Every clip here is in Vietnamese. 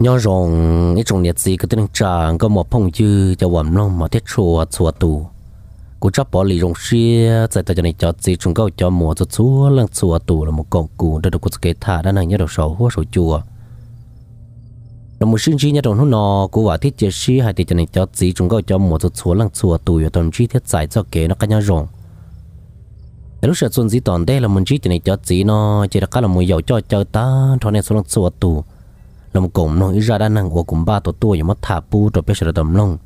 nhớ rồng cái trồng nhiệt gì cái tên trà có một phong chư cho bọn nó mà thiết chùa chùa tù cú chấp bỏ lì rong xi tại tại này cho gì chúng cao cho mùa cho chúa lăng chúa tù là một cổng cụ đã được cú kế thả đã này nhớ đầu sầu hoa sầu chùa là một sinh chi nhớ đầu nó cú vả thiết chế xi hay tại cho này cho gì chúng cao cho mùa cho chúa lăng chúa tù ở tuần chi thiết giải cho kế nó cái nhau rong lúc sợ xuân gì toàn đây là mình chỉ tại này cho gì nó chỉ là cá là mùi dầu cho cho ta thôi nên xuống lăng chúa tù là một cổng nó ra đa năng của cùng ba tổ tua và mất thả pu rồi là tầm lông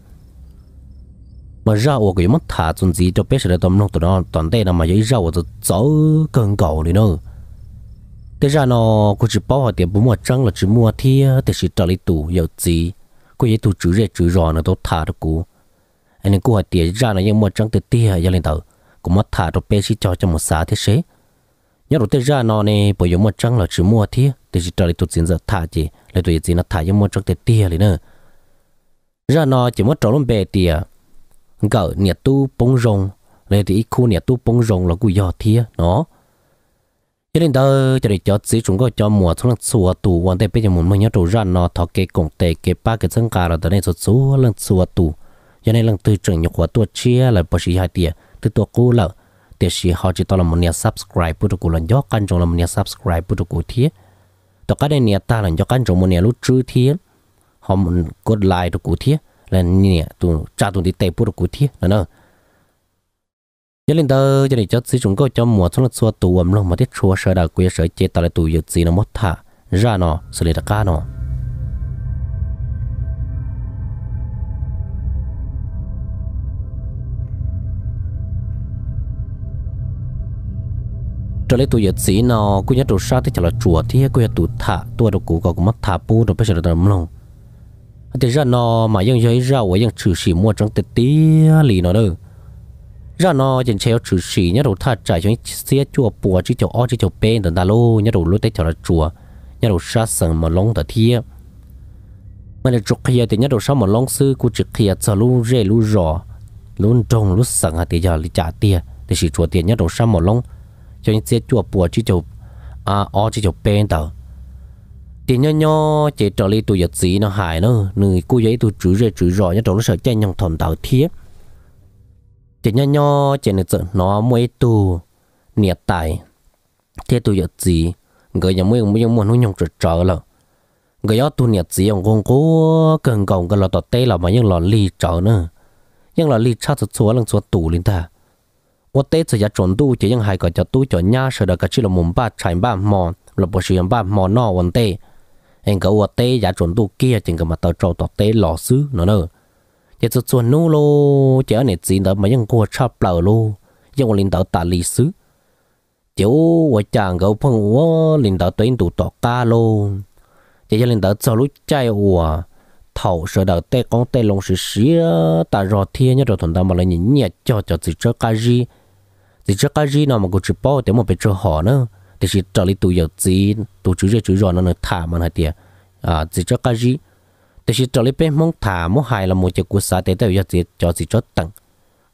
mà ra của cái mất thả chuẩn gì cho biết là tôm nông tụi nó toàn đây là mà giấy rau của cháu cần cầu đi nữa. thế ra nó cứ chỉ bảo họ tiền bố mua trăng là chỉ mua thì để chỉ trả lấy tủ 有 gì cô giấy tủ chữ rẻ chữ rò nó tốt thả được cô anh em cô hỏi tiền ra nó nhưng mua trăng từ tia giờ lên tàu cũng mất thả cho biết chỉ cho cho một xã thế xế nhớ rồi thế ra nó này bởi giống mua trăng là chỉ mua thì để chỉ trả lấy tủ tiền giờ thả gì lấy tủ gì nó thả giống mua trăng từ tia đấy nữa ra nó chỉ mất trâu lông bè tiền gỡ nhiệt tu bông rồng lấy thì khu nhiệt tu bông rồng là cùi do thia nó cho nên đó cho để cho chỉ chúng có cho mùa xuống lần sùa tù quan tệ bây giờ muốn mình nhớ đồ ra nó thọ cái cổng tề cái ba cái sân cả rồi tới đây số số lần sùa tù cho nên lần từ trường nhục của tôi chia là bao nhiêu hai tiền từ tôi cố là tiền sĩ họ chỉ to là một nhà subscribe bút của lần gió căn trong là một nhà subscribe bút của thiết tôi cái đây nhà ta là gió căn trong một nhà lúc trước thiết họ muốn cốt lại được của thiết là nè tụ cha tụ đi tây bút cụ thi là nó giờ lên đó giờ này cho chỉ chúng có cho mua trong là xua tụ âm lòng mà thiết xua sợ đạo quê sợ chết tại lại tụ dự gì nó mất thà, ra nó xử lý ra ca nó trở lại tụi giật sĩ nó cũng nhớ tụi sát thì chả là chùa thì cũng nhớ tụi thà, tụi đồ cũ có cũng mất thà, pu đồ bây giờ đồ đầm lòng thì ra nó mà dân giấy ra với dân trừ sĩ mua trong tết tí lì nó đâu ra nó dân chéo trừ sĩ nhớ đầu tha trải cho xe chùa bùa chứ chỗ o chứ chỗ bên tận ta lô nhớ đầu lối tết cho là chùa nhớ đầu sa sừng mà lông tờ thia mà là chụp kia thì nhớ đầu sa mà lông sư của chụp kia cho lu rê lu rò luôn trồng lu sừng à thì giờ lì trả tiền thì chỉ chùa tiền nhớ đầu sa mà lông cho những xe chùa bùa chứ chỗ à o chứ chỗ bên tờ thì nho nho chỉ trở lại tụi giật gì nó hại nó người cô giấy tụi chữ rồi chữ rồi nhá trốn sợ chạy nhong thòn tạo thiết chỉ nho nho chỉ nó sợ nó mới tù nhiệt tài thế tôi giật gì người nhà mới mới muốn nó nhong trở trở là người đó tụi nhiệt gì ông con cố cần còng cái lọ tọt tê là mà những lọ li trở nữa nhưng là li cha thật xóa lần xóa tù lên ta ô tê chỉ giá trốn chỉ những hai cái cho tu cho nhà sợ được cái chỉ là mồm ba chảy ba mòn là bộ sự ba mòn nọ vấn tê anh cậu tê giả chuẩn tu kia chừng mà tao trâu tao tê lò sứ nó nữa giờ tụi chuẩn nô lô chớ này gì đó mà ยัง qua chắp lờ lô nhưng linh đạo tà lý xứ chỗ vợ chàng cậu phong ủa linh đạo tuyến tụ tọt ta lô giờ linh đạo sau lúc chạy ủa thầu sửa đạo tê con tê lông sự xía tại rò thiên nhớ rồi thằng ta mà lại nhìn nhẹ cho cho chỉ cho cái gì chỉ cho cái gì nào mà cũng chỉ bao để mà biết cho họ nữa thì chỉ trở lại tụ giờ gì tụ chú giờ chú giờ nó nó thả mà này tiệt à chỉ cho cái gì thì chỉ trở lại bên mong thả mong hài là một chiếc cuốn sách để tới giờ chỉ cho chỉ cho tặng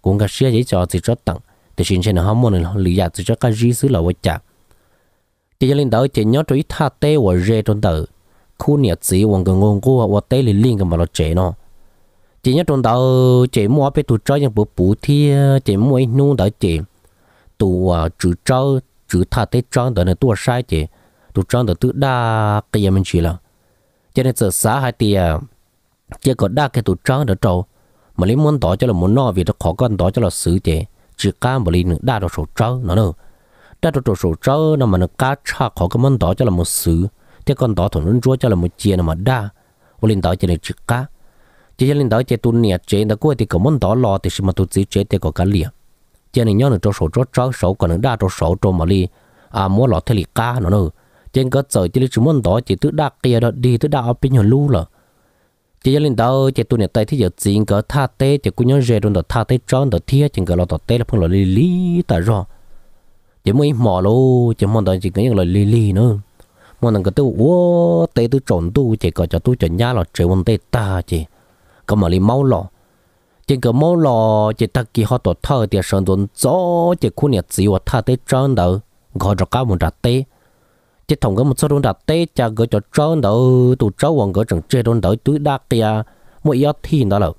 cũng cái xe chỉ cho chỉ cho tặng thì xin xin họ muốn là lý giải chỉ cho cái gì xứ là vợ chồng chỉ cho linh đạo chỉ nhớ chú ý tha tê và rê trong tử khu nhiệt sĩ hoàn cảnh ngôn của và tê liền liên cái mà nó chế nó chỉ nhớ trong đạo chỉ mua bé tụ cho những bộ bù thi chỉ mua nu đạo chỉ tụ chủ chơi chữ thà tê trang đó là tua sai chứ tu trang đó tự đa cái gì mình chỉ là cho nên giờ xã hai tia à, chỉ có đa cái tu trang đó trâu mà lấy muốn đó cho là muốn nói vì nó khó con đó cho là xử chứ chỉ cá mà lấy đa đồ số trâu nó nữa đa đồ số trâu nó mà nó cá cha khó cái muốn đó cho là một xử thế con đó thuần chúa cho là một chia nó mà đa và lên đó cho nên chỉ cá chỉ cho lên đó chỉ tu niệm chế nó cuối thì có muốn đó lo thì mà tu chỉ chế thì có cái liền chế này nhớ nữa cho số cho cháu số còn nữa đa cho số cho mà đi à mua lọ thay li cá nó nữa trên cơ sở chỉ chúng muốn đó chỉ tự đa kia đó đi tự đa ở bên nhà lu là chỉ cho đình đâu chỉ tu này tay thì giờ chỉ cơ tha tê chỉ cũng nhớ rẻ luôn đó tha tê cho đó thia chỉ cơ lọ tọt tê là phong lọ lì lì tại rồi chỉ mới mò lô chỉ mong đó chỉ cái những lọ lì lì nữa mong rằng cái tu ô tê tôi chọn tu chỉ có cho tu chọn nhà lọ trời quân tê ta chỉ có mà li máu lọ chỉ có mỗi lo chỉ ta kỳ họ tổ thơ thì sơn tuấn chỉ khu nhà chỉ và tha tới trơn đầu gọi cho cá một đặt tê chỉ thằng cái một số đồn đặt tê cha gọi cho đầu tụ trâu hoàng gọi chẳng chơi đầu túi đa kia mỗi yếu thiên đó là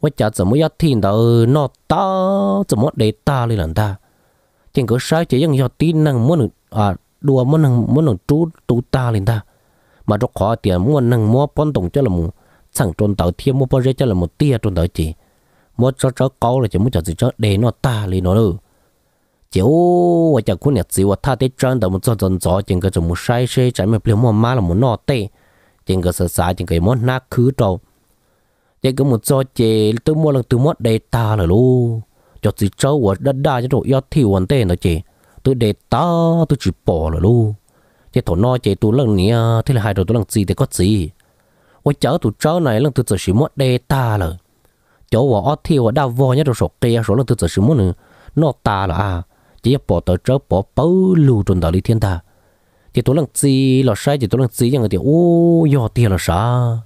với cha chỉ mỗi yếu thiên đó nó để ta lên lần ta chỉ có chỉ những yếu tin năng muốn à đùa muốn năng muốn năng trú tụ ta lên ta mà rất khó tiền muốn năng mua bón tổng cho là một chẳng trốn tàu thiên mua bơ cho là một tia trốn tàu chỉ mua cho cho câu là chỉ muốn cho gì cho để nó ta lên nó luôn chiếu và chẳng có nhật gì và ta tới chân đầu một cho dần gió chừng cái chúng muốn sai sai chạy mà pleo mua má là muốn nọ tê chừng cái sợ sai chừng cái muốn nát khứ trâu chừng cái một cho chị tôi mua lần tôi mua để ta là luôn cho gì cho và đất đa cho độ yêu thiểu hoàn tê nó chị tôi để ta tôi chỉ bỏ là luôn chị thổ no chị tôi lần này thế là hai đồ tôi lần gì thì có gì ôi chớ tôi chớ này lần tôi chỉ mua để ta là chỗ vợ ở thì vợ đau vò nhá đồ sổ kia số là từ từ sự muốn nữa nó ta là à chỉ bỏ tới chỗ bỏ bớ lù trốn tới thiên ta chỉ tôi lần gì là sai chỉ tôi lần gì những người thì ô do tiền là sao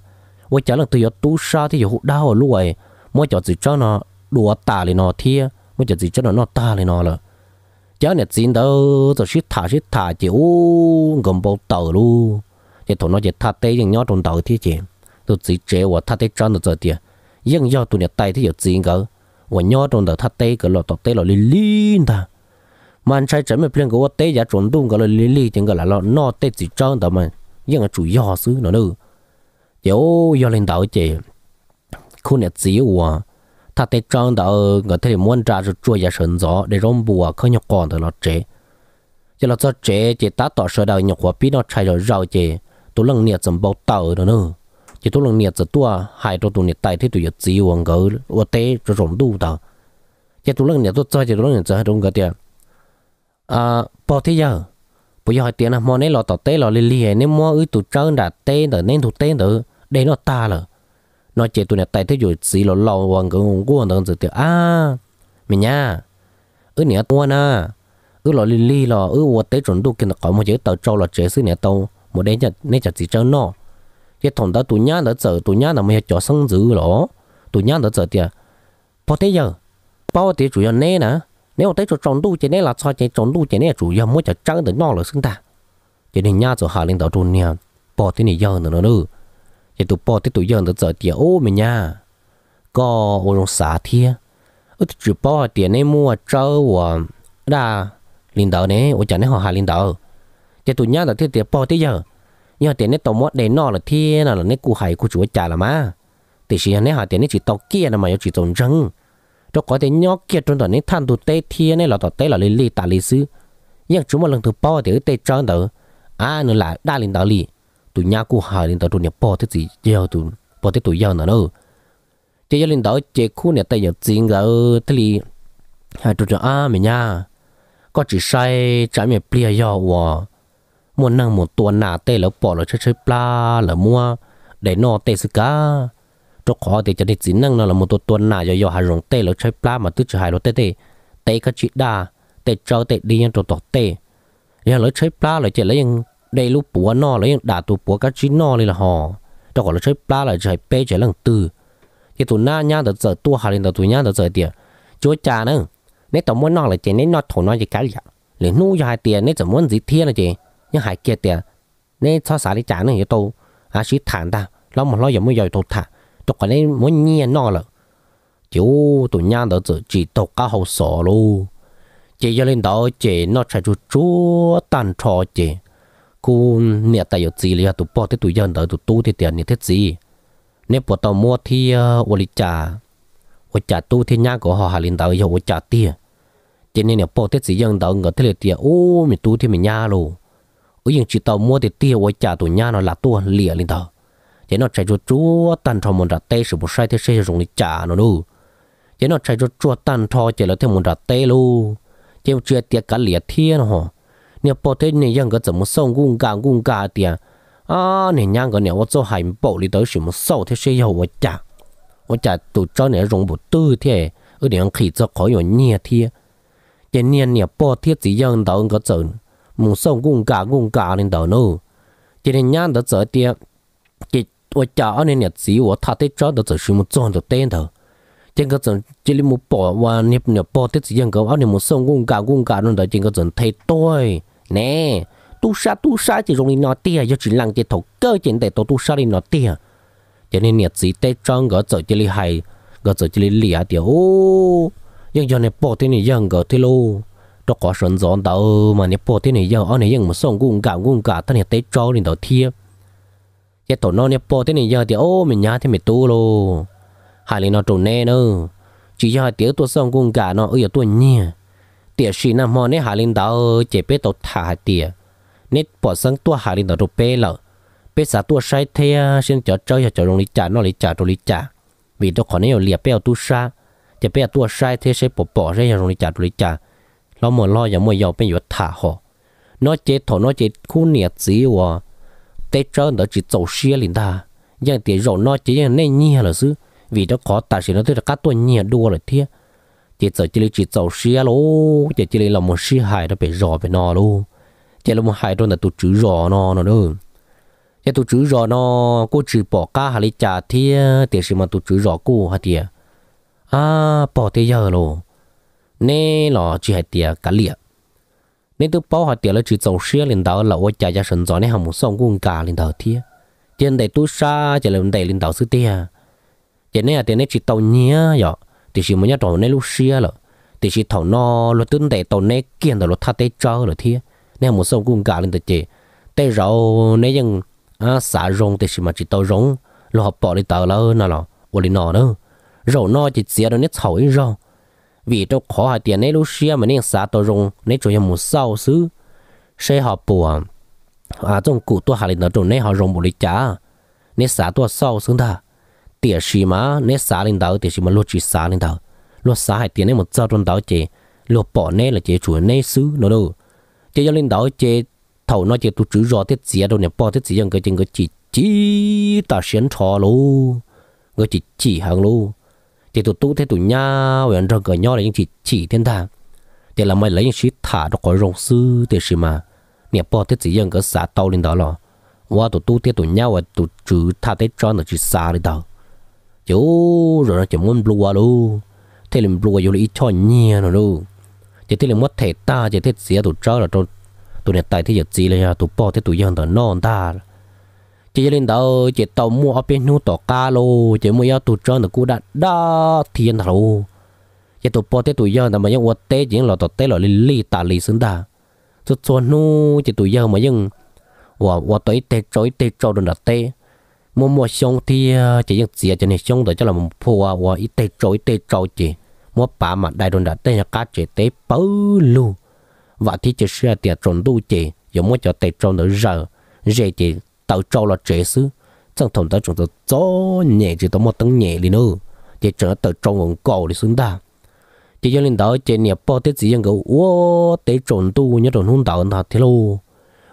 vợ trả lần tôi do tú sa thì giờ đau ở lúc ấy mỗi chỗ chỉ cho nó đùa ta lên nó thia mỗi chỗ chỉ cho nó nó ta lên nó là chớ này xin đâu rồi xít thả xít thả chỉ ô gồm bao tờ luôn chỉ tôi nói chỉ thà tê những nhó trốn tới thì chỉ tôi chỉ chơi và thà tê cho nó rồi ยังยอตัวเนี่ยไตที่อยู่จริงก็วันยอตรงเดอทัดเตก็หลอดตอกเตหลอดลิลินตามันใช้จะไม่เพียงก็ว่าเตยาจวนดุ้งก็เลยลิลิจังก็หลอดนอเตจีจ้องแต่มันยังจุยอซื้อหนอเด้อเดี๋ยวยอเล่นดาวเจคุณเนี่ยจีวัวทัดเตจ้องแต่ก็เทม้วนจ้าจะจ่วยยาเฉินจ๋อได้ร่มบัวเขาหยกก่อนแต่หลอดเจจะหลอดเจเจตาต่อเสือดาวหยกหัวพี่นอใช้หลอดเราเจตัวลังเนี่ยจำเบาเต่าหนอเด้อ chỉ tôi lần nhiệt giờ tua hai tôi tụi nhiệt tại thì tụi nhiệt gì uống gỡ uống té rồi rộng đủ đó chỉ tôi lần nhiệt tôi chơi chỉ tôi lần nhiệt giờ hai rộng gỡ tiền à bỏ thế giờ bây giờ hai tiền là mua nấy lọ tàu té lọ lì lì nên mua ứ tụi trơn đã té rồi nên tụi té rồi để nó ta rồi nó chỉ tụi nhiệt tại thì tụi gì lo, lo uống gỡ uống cuốn rồi giờ tiền à mình nha ứ nhiệt tua na à. ứ lo lì lì lọ ứ uống té rộng đủ kia nó có một chế tàu trâu là chế xứ nhiệt tàu một đến chặt nên chặt chỉ chơi nó cái thằng đó tụi nhá đã chờ tụi nhá là mới cho sống dữ lỗ tụi nhá đã chờ tiền bao thế giờ bao thì chủ yếu nè nè nếu tới chỗ trồng đu chỉ nè là sao chỉ trồng đu chỉ nè chủ yếu mới cho trắng để nó là xứng ta chỉ nên nhá rồi hạ lên đầu trôn nè bao thế này giờ nữa nữa chỉ tụi bao thế tụi giờ đã chờ tiền ô mình nhá có ô long xả thiê ít chỉ bao tiền này mua trâu và đa lên đầu nè ô chả nè họ hạ lên đầu chỉ tụi nhá là thế tiền bao thế giờ nhưng tiền này tàu mót để nó là thiên là này cụ hải cụ chúa trả là má thì chỉ này tiền này chỉ tàu kia là mà chỉ tồn răng trong có tiền nhóc kia trong tuần này than tụ tê thiên này là tàu tê là lì lì tà lì nhưng chúng mà lần thứ bao thì tê trăng đó à nữa là đa linh đạo lì tụi nhà cụ hải linh đạo tụi nhà bao gì giàu tụi bao thế tụi giàu nữa đâu chỉ gia linh khu này tây nhập chính rồi thế lì hai à mình nha có chỉ sai trái mẹ plia giàu mua nang một tuần nà tê lỡ bỏ lỡ chơi chơi pla lỡ mua để nọ tê sự cá cho khó thì cho nên chỉ nang nó là một tuần nà giờ giờ hà rồng tê lỡ chơi pla mà tức chơi hai lỡ tê tê tê cái chị đa tê chơi tê đi nhân cho tổ tê giờ lỡ chơi pla lỡ chơi lấy nhưng đây lúc bùa nó lấy những đã tụ búa cái chị nó là họ cho khó lỡ chơi pla lỡ chơi pê chơi lần từ thì tụ na nhá được giờ tua hà lên tụ nhá được giờ tiền chúa cha nữa nếu tụi muốn nó là chơi nếu nọ thổ nó gì cái gì liền nu dài tiền nếu tụi muốn gì thiên là chơi nhưng hải kia tiệt nên cho xả đi trả nữa tôi à chỉ thản ta lo mà lo giờ mới giờ tôi thả tôi còn nên muốn nhẹ nó rồi chú tụi nhau đó chỉ chỉ tôi cá hậu sổ luôn chỉ cho lên đó chỉ nó chạy chú chúa tàn trò chỉ cô nè tại giờ gì là tụi bỏ tới tụi dân đó tụi tu thì tiền như thế gì nếu bỏ tàu mua thì ô lý trả ô trả thì nhà của họ hà lên đó giờ ô trả tiền cho nên là bỏ tới gì dân đó người thế là tiền ô mình tu thì mình nhà luôn ở những chỉ tàu mua thì tiêu với trả tụi nhà nó là tua lìa lên đó thế nó chạy cho chúa tan thọ muốn ra tê sự một sai thế sẽ dùng để trả nó luôn thế nó chạy cho chúa tan thọ chỉ là thêm một đợt tê luôn thế chưa tiệt cả lìa thiên hả nè bỏ thế à, nè à, cái 怎么送公家公家的啊 nè yang cái này, tôi cho hai bộ đi tới sự một sau thế sẽ yêu với trả với trả tụ cho nè dùng bộ tư thế ở điện khi cho có nhiều nhẹ thế thế nè nè bỏ thế chỉ yang đâu cái 怎 mùng sông cũng cả cũng cả nên đầu nô chỉ nên nhăn đó giờ tiệt chỉ tôi cháu nên nhật gì tôi thà tết cho đó giờ sự một chọn được tên thôi trên cái trận chỉ là một bỏ và nhập nhập bỏ tết gì chẳng có áo nên một sông cũng cả cũng cả nên đó trên cái trận thấy tôi nè tu sa tu sa chỉ dùng nó tia do chỉ lăng chỉ thổ cơ chỉ để tổ tu sa đi nó tia cho nên nhiệt gì tết trong gỡ giờ chỉ là hay gỡ giờ chỉ là lìa ô, nhưng giờ này bỏ thế này giờ gỡ thế luôn nó có sơn gió đâu mà nè bộ thế này giờ anh ấy vẫn này ยัง mà sống cũng cả cũng cả ta nè tới cho lên đầu thiê cái tổ nó nè bộ thế này giờ thì ô mình nhá thì mình tu lô hai lần nó trốn nè nữa chỉ cho hai tiếng tôi sống cũng cả nó ở tôi nhỉ tiệt sĩ nam mò nè hai lần đó chỉ biết tổ thả hai tiệt nè bỏ sống tôi hai lần đó rồi bé lợ bé xả tôi sai thế xin cho chơi cho rồng đi trả nó đi trả rồi đi trả vì tôi còn nếu liệp bé tu sa chế bé tôi sai thế sẽ bỏ bỏ ra rồng đi trả rồi đi trả nó mà lo giờ mà giờ bên giờ thả họ nó chết thọ nó chết khu nhiệt gì wa tết trơn đó chỉ tổ xia liền ta giờ tiền rồi nó chỉ nên nhia là chứ vì đó có ta nó tới là các tuần nhia đua rồi thiệt chỉ sợ chỉ chỉ tổ xia lô chỉ chỉ là một xia hại đó bị rò bị nọ luôn chỉ là một hại đó là tụt chữ rò nó nó đâu chỉ tụt chữ rò nó cô chữ bỏ cá hay chả thiệt tiền gì mà tụt chữ rò cô hả thiệt à bỏ thế giờ luôn nè lò chỉ hai tiệt cả liệt nên tôi bảo hai tiệt là chỉ dầu xe lên đầu là ôi cha cha sinh ra, nên không muốn sông cũng cả lên đầu thiệt tiền đầy tu sa chỉ là đầy lên đầu sư tiệt à. tiền này tiền này chỉ tàu nhía rồi, thì chỉ muốn nhớ tàu này lúc xe rồi thì chỉ thầu no lo tuấn đầy tàu này kiện rồi lo thắt tay cho rồi thiệt nên một sông cũng cả lên đầu chị tay rau nên ยัง à xả rong thì chỉ mà chỉ tàu rong lo họ bỏ đi tàu là nào, là ôi nó đó rau no chỉ xía đó nét sỏi rau vì cho khó hai tiền này lúc xưa mà nên xã tổ rung nên chủ yếu một sâu xứ sẽ họ bùa à à trong cụ tôi hà lịch nó trong này họ rung một lịch trả nên xã tôi sau xứ ta tiền gì mà nên xã lên đầu tiền gì mà lúc chỉ xã lên đầu lúc xã hai tiền này một sau trong đầu chị lúc bỏ này là chị chủ này xứ nó đâu chị cho lên đầu chị thầu nó chị tôi chữ rõ tiết gì đâu nè bỏ tiết gì chẳng cái chừng cái chỉ chỉ ta xuyên trò luôn người chỉ chỉ hàng luôn thì tụt tụt thế tụi nhà anh rồi cái nhau là những chỉ chỉ thiên thang thì là mày lấy những chỉ thả nó có rồng sư thì gì mà nè bỏ thế chỉ những cái xả tàu lên đó rồi qua tụt tu thế tụi nhau và tụi chữ thả thế cho nó chỉ xả lên đó chú rồi nó chỉ muốn blue luôn thế là blue rồi ít cho nhẹ nó luôn chỉ thế là mất thể ta chỉ thế gì tụi cho là tụi tụi này tại thế giờ gì là tụi bỏ thế tụi dân đó non ta chỉ lên đó chỉ tàu mua ở bên tàu cá lô chỉ mua tụ trơn được cú đạn đó thiên thầu chỉ tàu bỏ tết tụi giờ là mà những vật tết chỉ là tàu tết là lì lì tà lì xứng đà cho cho nu chỉ tụi giờ mà những và và tới tết trôi tết trôi được là tết mua mua xong thì ờ, chỉ những gì cho nên xong rồi cho là một phù và ít tết trôi tết trôi chỉ mua bà mà đại đồn đã tết nhà cá chỉ tết bớ lu và thì chỉ sửa tiền trốn đủ chỉ giờ mua cho tết trôi nữa giờ dễ chỉ tàu trâu là trẻ xứ chẳng thầm tới chúng ta gió nhẹ chỉ tao một tấn nhẹ đi nữa chỉ chẳng tàu trâu ngon cầu đi xuống ta chỉ cho lên đó chỉ nhà bao tết gì anh cậu ô tết trộn tu nhớ trộn hôn tàu thật thế luôn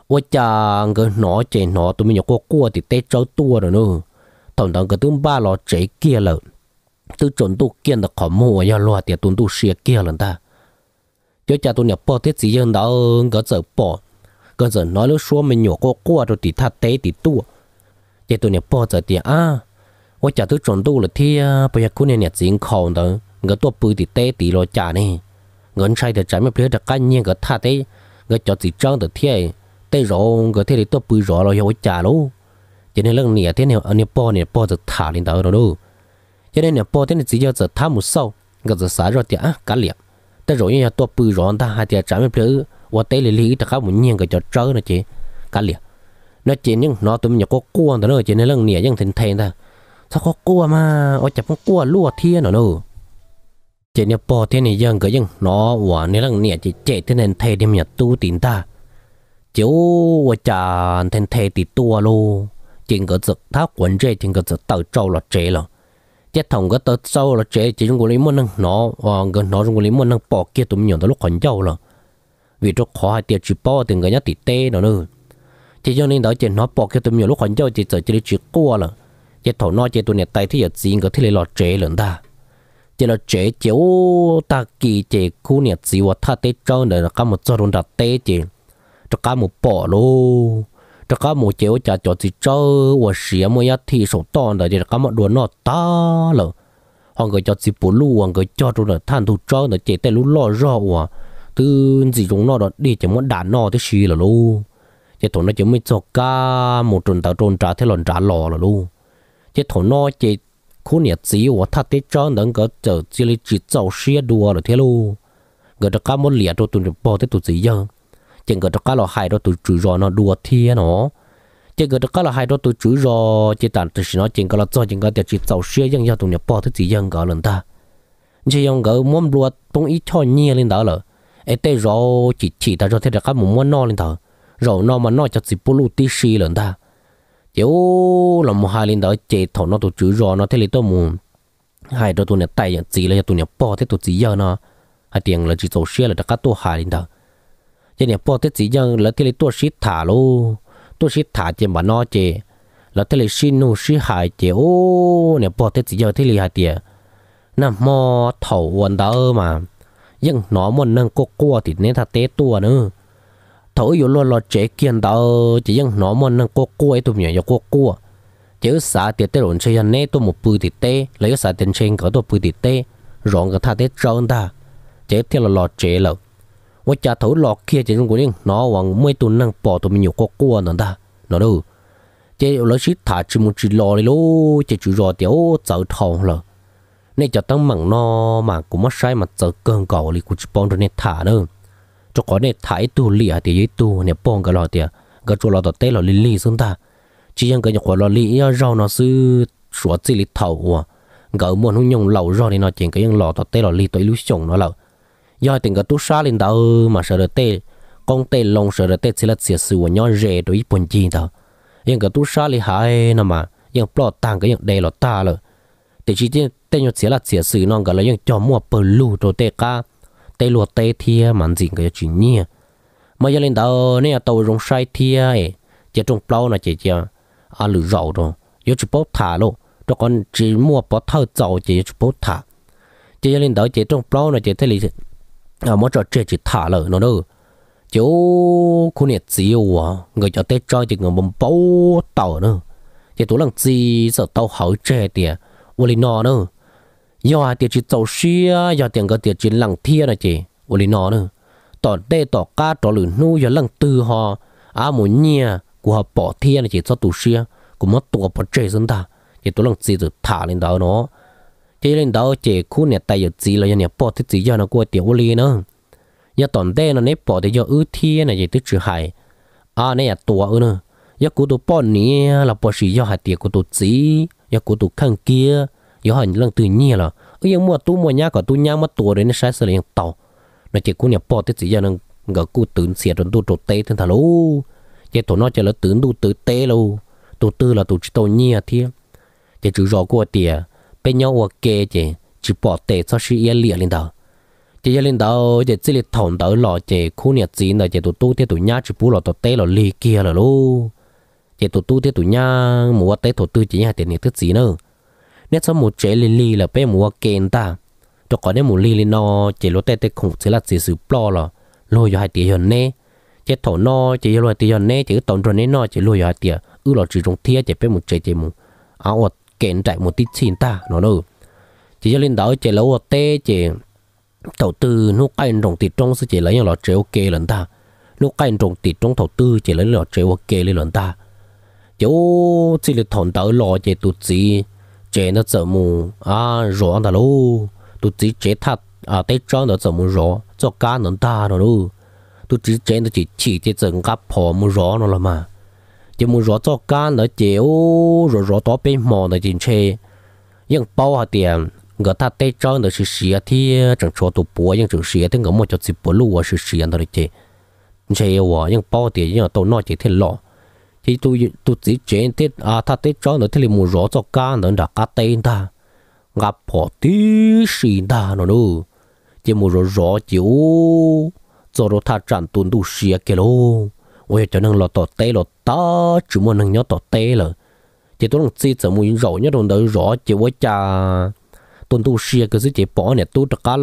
ô cha ngờ nó chỉ nó tụi mình nhớ qua qua thì tết trâu tua rồi nữa thầm tới cái tướng ba lọ trẻ kia lợn tư trộn tu kia là khó mua nhà loa thì tuần tu xia kia lần ta cho cha tụi nhà bao tết gì anh đó ngờ sợ bỏ cơ giờ nói lúc xua mình nhỏ cô qua rồi thì thật tế thì tua giờ tôi nè bỏ giờ thì à tôi chả tôi chọn tu là à, bây giờ cô nè nè dính khẩu đó ngỡ tôi bự thì tế thì lo chả nè ngỡ sai thì trái mà phía được cái nhiên ngỡ thật tế ngỡ cho gì trăng được thi tế rồi ngỡ thế thì tôi bự rồi rồi tôi chả luôn cho nên lần này này anh bỏ này bỏ được thả lên đó rồi cho nên này bỏ thế này chỉ cho giờ thả một sâu ngỡ giờ xả rồi thì à cá liệt tế rồi nhà tôi bự rồi ta hai thì trái mà phía và tế lì ta chắc muốn nhiên cái cho trớ nó chị cá liệt nó chị nhưng nó tụi mình có cua nó chị nên lần nè nhưng thành thành ta sao có cua mà ở chập con cua lúa thiên nó nữa chị nè bò thiên này dân cái nhưng nó và nên lần nè chị chạy thế nên thay đêm nhà tu tiền ta chú và chả thành thay thì tua luôn trên cái giật tháo quần rê trên ờ, cái giật tàu trâu là trễ rồi chết thằng cái tàu trâu là trễ chỉ chúng của lấy muốn nó và nó chúng của lấy muốn bỏ kia tụi mình nhiều tới lúc còn giàu rồi vì chỗ khó hay tiệt chỉ bỏ từng cái nhát tít tê nó nữa chỉ cho nên đó chỉ nó bỏ cái tụi nhiều lúc còn cho chỉ sợ chỉ chịu qua là chỉ thổ nó chỉ tụi này tay thì giờ gì có thể lấy lọ chế lần ta chỉ là chế chiếu ta kỳ chế khu này chỉ và tha tê cho nên là cả một chỗ luôn đặt tê chỉ cho cả một bỏ luôn cho cả một chiếu chả cho chỉ cho và xía một nhát thì số to là chỉ là cả một đuôi nó to là họ cái cho chỉ bù lu họ cái cho tụi nó than thu cho nó chỉ tay lu lo rõ và tư gì chúng nó đó đi chỉ muốn đàn nó tới xì là lu chỉ thổ nó chỉ mới cho cả một trồn tàu trồn trả thế lần trả lò là lu chỉ thổ nó chỉ khu nhà chỉ của thắt tới cho nên cái chờ chỉ lấy chỉ giàu xia đua là thế lu người ta cá một lẻ rồi tụi bỏ thế tụi gì giờ chỉ người ta cá là hại rồi tụi chửi rò nó đua thiên nó chỉ người ta cá là hại rồi tụi chửi rò chỉ tàn từ nó chỉ người ta cho chỉ người ta chỉ giàu xia dân giờ tụi nhà bỏ thế gì dân cả lần ta chỉ dùng cái mồm luộc tung ít cho nhiều lên đó rồi ấy tê rồi chỉ chỉ ta cho thế là các mồm muốn no lên thở rồi no mà no cho chỉ bulu tí xì lên ta chiếu là một hai lên đó chế thọ nó tụ chữ rồi nó thế là tôi muốn hai đứa tụi này tay nhận chỉ là tụi này bỏ thế tụi chỉ giờ nó hai tiền là chỉ tổ xe là các tụi hai lên thở, cho nên bỏ thế chỉ giờ là thế là tụi xí thả luôn tụi xí thả trên mà nó chế là thế là xin nô xí hại chế ô này bỏ thế chỉ giờ thế là hai tiền nằm mò thầu quần đó mà nhưng nó muốn nâng cô cua thì nên ta tế tua nữa thổi vô luôn lo chế kiên tao chỉ nhưng nó muốn nâng cô cua ấy tụi nhỏ cô cua chứ xã tiệt tế lộn chơi nè tôi một bự thì tế lấy xã tiền trên có tôi bự thì tế rọn người ta tế trơn ta chế theo là lo chế lợn và cha thấu lọ kia chỉ trong của nhưng nó hoàng mấy tuần năng bỏ tụi mình nhiều có cua nữa ta nó đâu chế lấy shit thả chỉ một chỉ lò đi lô chế chỉ rò tiểu chở thòng rồi nên cho tăng mảng nó mà cũng mất sai mà giờ cơn cầu thì cũng bong cho nên thả nữa cho có nên thái tu lìa thì với tu nên bong cái lọ thì cái chỗ lọ tao té lọ lì lì xuống ta chỉ riêng cái nhà lọ lì à, rau nó sư sủa chỉ lì thầu à gỡ muốn hung nhung lẩu rau thì nó chỉ cái những lọ tao té lọ lì tới lúc chồng nó lẩu do tình cái tu sa lên tao mà sợ được tê con tê lông sợ được tê chỉ là xỉa sửa nhau rẻ đối với bồn chi tao những cái tu sa lì hai nè mà những plot tăng cái những đề lọ ta rồi แต่ชีที่เต้นยเสียละเสียสื่อนองก็เลยยังจอมัวเปิดลู่ตัวเตะก้าเตะลัวเตะเทียมันจริงก็จะจริงเนี่ยมาจะเล่นเดาเนี่ยตัวรงไซเทียเจ้าจงเปล่านะเจ้าเจ้าอาหรือเราตรงยศปุ๊บถ่าลูกตัวคนจีมัวปุ๊บเท่าเจ้าเจ้าปุ๊บถ่าเจ้าจะเล่นเดาเจ้าจงเปล่านะเจ้าเทลิอ่ามันจะเจ้าจีถ่าเลยน้องเด้อ chú khu nhiệt chiều à người cho tết cho chỉ người mầm bầu tàu nữa chỉ tú lần gì sợ tàu hậu trẻ tiề 我哩哪呢？要点去走西啊，要点个点去浪天呢姐，我哩哪呢？ต่อได้ต่อก้าต่อหรือนู่อย่าลังตือฮออาหมุนเนี่ยกูฮอปอเทียนจีจะตุเชียกูมัดตัวปะเจสันตาจีตัวลังจีจะถ่าเล่นดาวเนาะจีเล่นดาวเจคู่เนี่ยแต่อย่าจีเลยเนี่ยปอที่จียานะกูเตียวลีเนาะอย่าตอนได้นะเนี่ยปอที่ยาอื้อเทียนจีตัวจือหายอาเนี่ยตัวเออเนาะอย่ากูตัวปอนนี้เราปอสียาหายเตียกูตัวจี giờ cụ tụ khăn kia giờ họ lần tự nhiên là ấy giờ mua tu mua nhà cả tu nhà mà tuổi đến sai sự liền tàu nó chỉ cụ nhà bỏ tới chỉ giờ nó gỡ cụ tự xịt rồi tu trụ tê thân thà lú chỉ tổ nó chỉ là tự tu tự tê lú tu tư là tu chỉ tàu nhia thiê chỉ chữ rõ qua tiề bên nhau ở kê chỉ chỉ bỏ tê cho sự yên lìa lên đầu chỉ yên lên đầu chỉ chỉ là thòng đầu lọ chỉ khu nhà chỉ là chỉ tu tu thì tu nhà chỉ bù lọ tu tê lọ lì kia là lú chỉ tổ tu thế tổ nhà mua tới tổ tư chỉ hai tiền này thức gì nữa nên sau một chế lì lì là bé mua kén ta cho có nên một lì lì nó chế lo tê tê không sẽ là sự sự lo là lôi cho hai tiền hơn nè chế thổ nó chế lo tiền hơn nè chế tổng rồi nè nó chế lo cho hai tiền ư là chỉ trong thiê chế bé một chế chế một áo kén chạy một tí xin ta nó nữa chỉ cho lên đó chế lô tê chế đầu tư nó cạnh trong tiền trong sẽ chế lấy là chế ok lần ta nó cạnh trong tiền trong đầu tư chế lấy là chế ok lên lần ta chỗ chỉ là thằng tớ lo cho tụt chỉ chế nó sợ mù à rõ đó luôn tụt chỉ chế thật à tết cho nó sợ mù rõ cho cá nó ta đó luôn tụt chỉ chế nó chỉ chỉ chế sợ gặp phò mù rõ nó là mà chế mù rõ cho cá nó chế ô rõ rõ đó bên mò nó chính chế nhưng bao hạt tiền người ta tết cho nó chỉ xía thì chẳng cho tụt búa nhưng chỉ xía thì người mua cho chỉ búa lúa sự xía nó đấy chế chế ô nhưng bao tiền nhưng tôi nói chỉ thế lo thì tu tu chỉ chuyện tết à ta thế cho nó thì là rõ cho cá nó đã cá tên ta ngập họ tí xì ta nó nữa chỉ muốn rõ rõ chịu cho nó ta chặn tuần tu xìa cái luôn ôi cho nên là tọt tê là ta chỉ muốn nâng nhớ tọt tê là chỉ tôi làm gì chỉ muốn rõ nhớ đồng đời rõ chỉ với cha tuần tu xìa cái gì chỉ bỏ nè tu tất cá,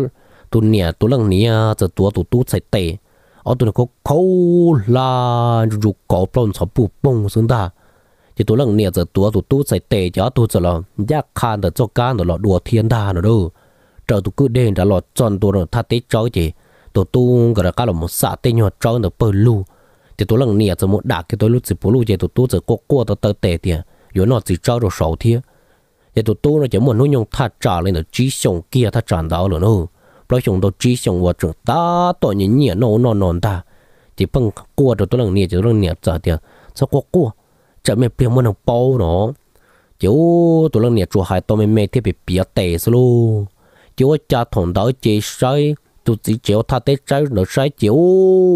tu nè tu lăng nè giờ tua tu tu sai tê ở tụi nó có khâu là rụt cổ plon sập bù ta chỉ tụi lần nè giờ tụi tụi tụi sai tệ cho tụi giờ là giác khan để cho can rồi lọ đùa thiên đa nữa đâu trời tụi cứ đen đã lọ tròn tụi nó thắt tế chó gì tụi tụi cái là cái là một xã tê nhỏ tròn được bờ lu chỉ nè giờ một đạc cái tụi lúc chỉ chỉ tụi tụi giờ cố cố tụi tơ tệ nó chỉ trâu rồi sầu thiên chỉ tụi tụi nó chỉ muốn nuôi nhung thắt trả lên được trí sống kia thắt trả đó lo chúng tôi chỉ xong và chúng ta tội nhìn nhẹ nó nó nó ta chỉ bằng cua rồi tôi lần nhẹ chỉ lần nhẹ giờ tiền sau cua cua chợ mẹ bia muốn bao nó chú tôi lần nhẹ chùa hai tôi mẹ mẹ thì bị bia tệ luôn chú cha thằng đó chỉ sai tôi chỉ chịu tha tế trái nó sai chịu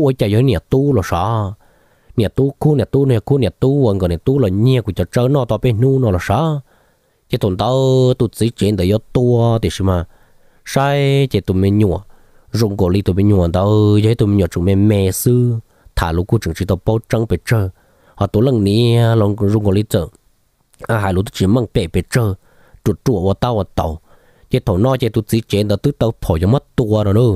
với cha giới nhẹ tu là sao nhẹ tu khu nhẹ tu nhẹ khu nhẹ tu vẫn còn nhẹ tu là nhẹ của chợ chơi nó to bên nu nó là sao chỉ thằng đó tôi chỉ chuyện để yo tu thì sao sai chỉ tụi mình nhua rung cổ li tụi mình nhua đâu vậy tụi mình nhua chúng mình mè sư thả lúc của chúng chỉ tao bao trăng bị trơ họ tụi lần này lòng rung cổ li trơ à hai lúc chỉ mang bể bị trơ trụ trụ vào tao vào tàu chỉ tàu nói chỉ tụi chỉ chén đó tụi tao phò cho mất tua rồi nữa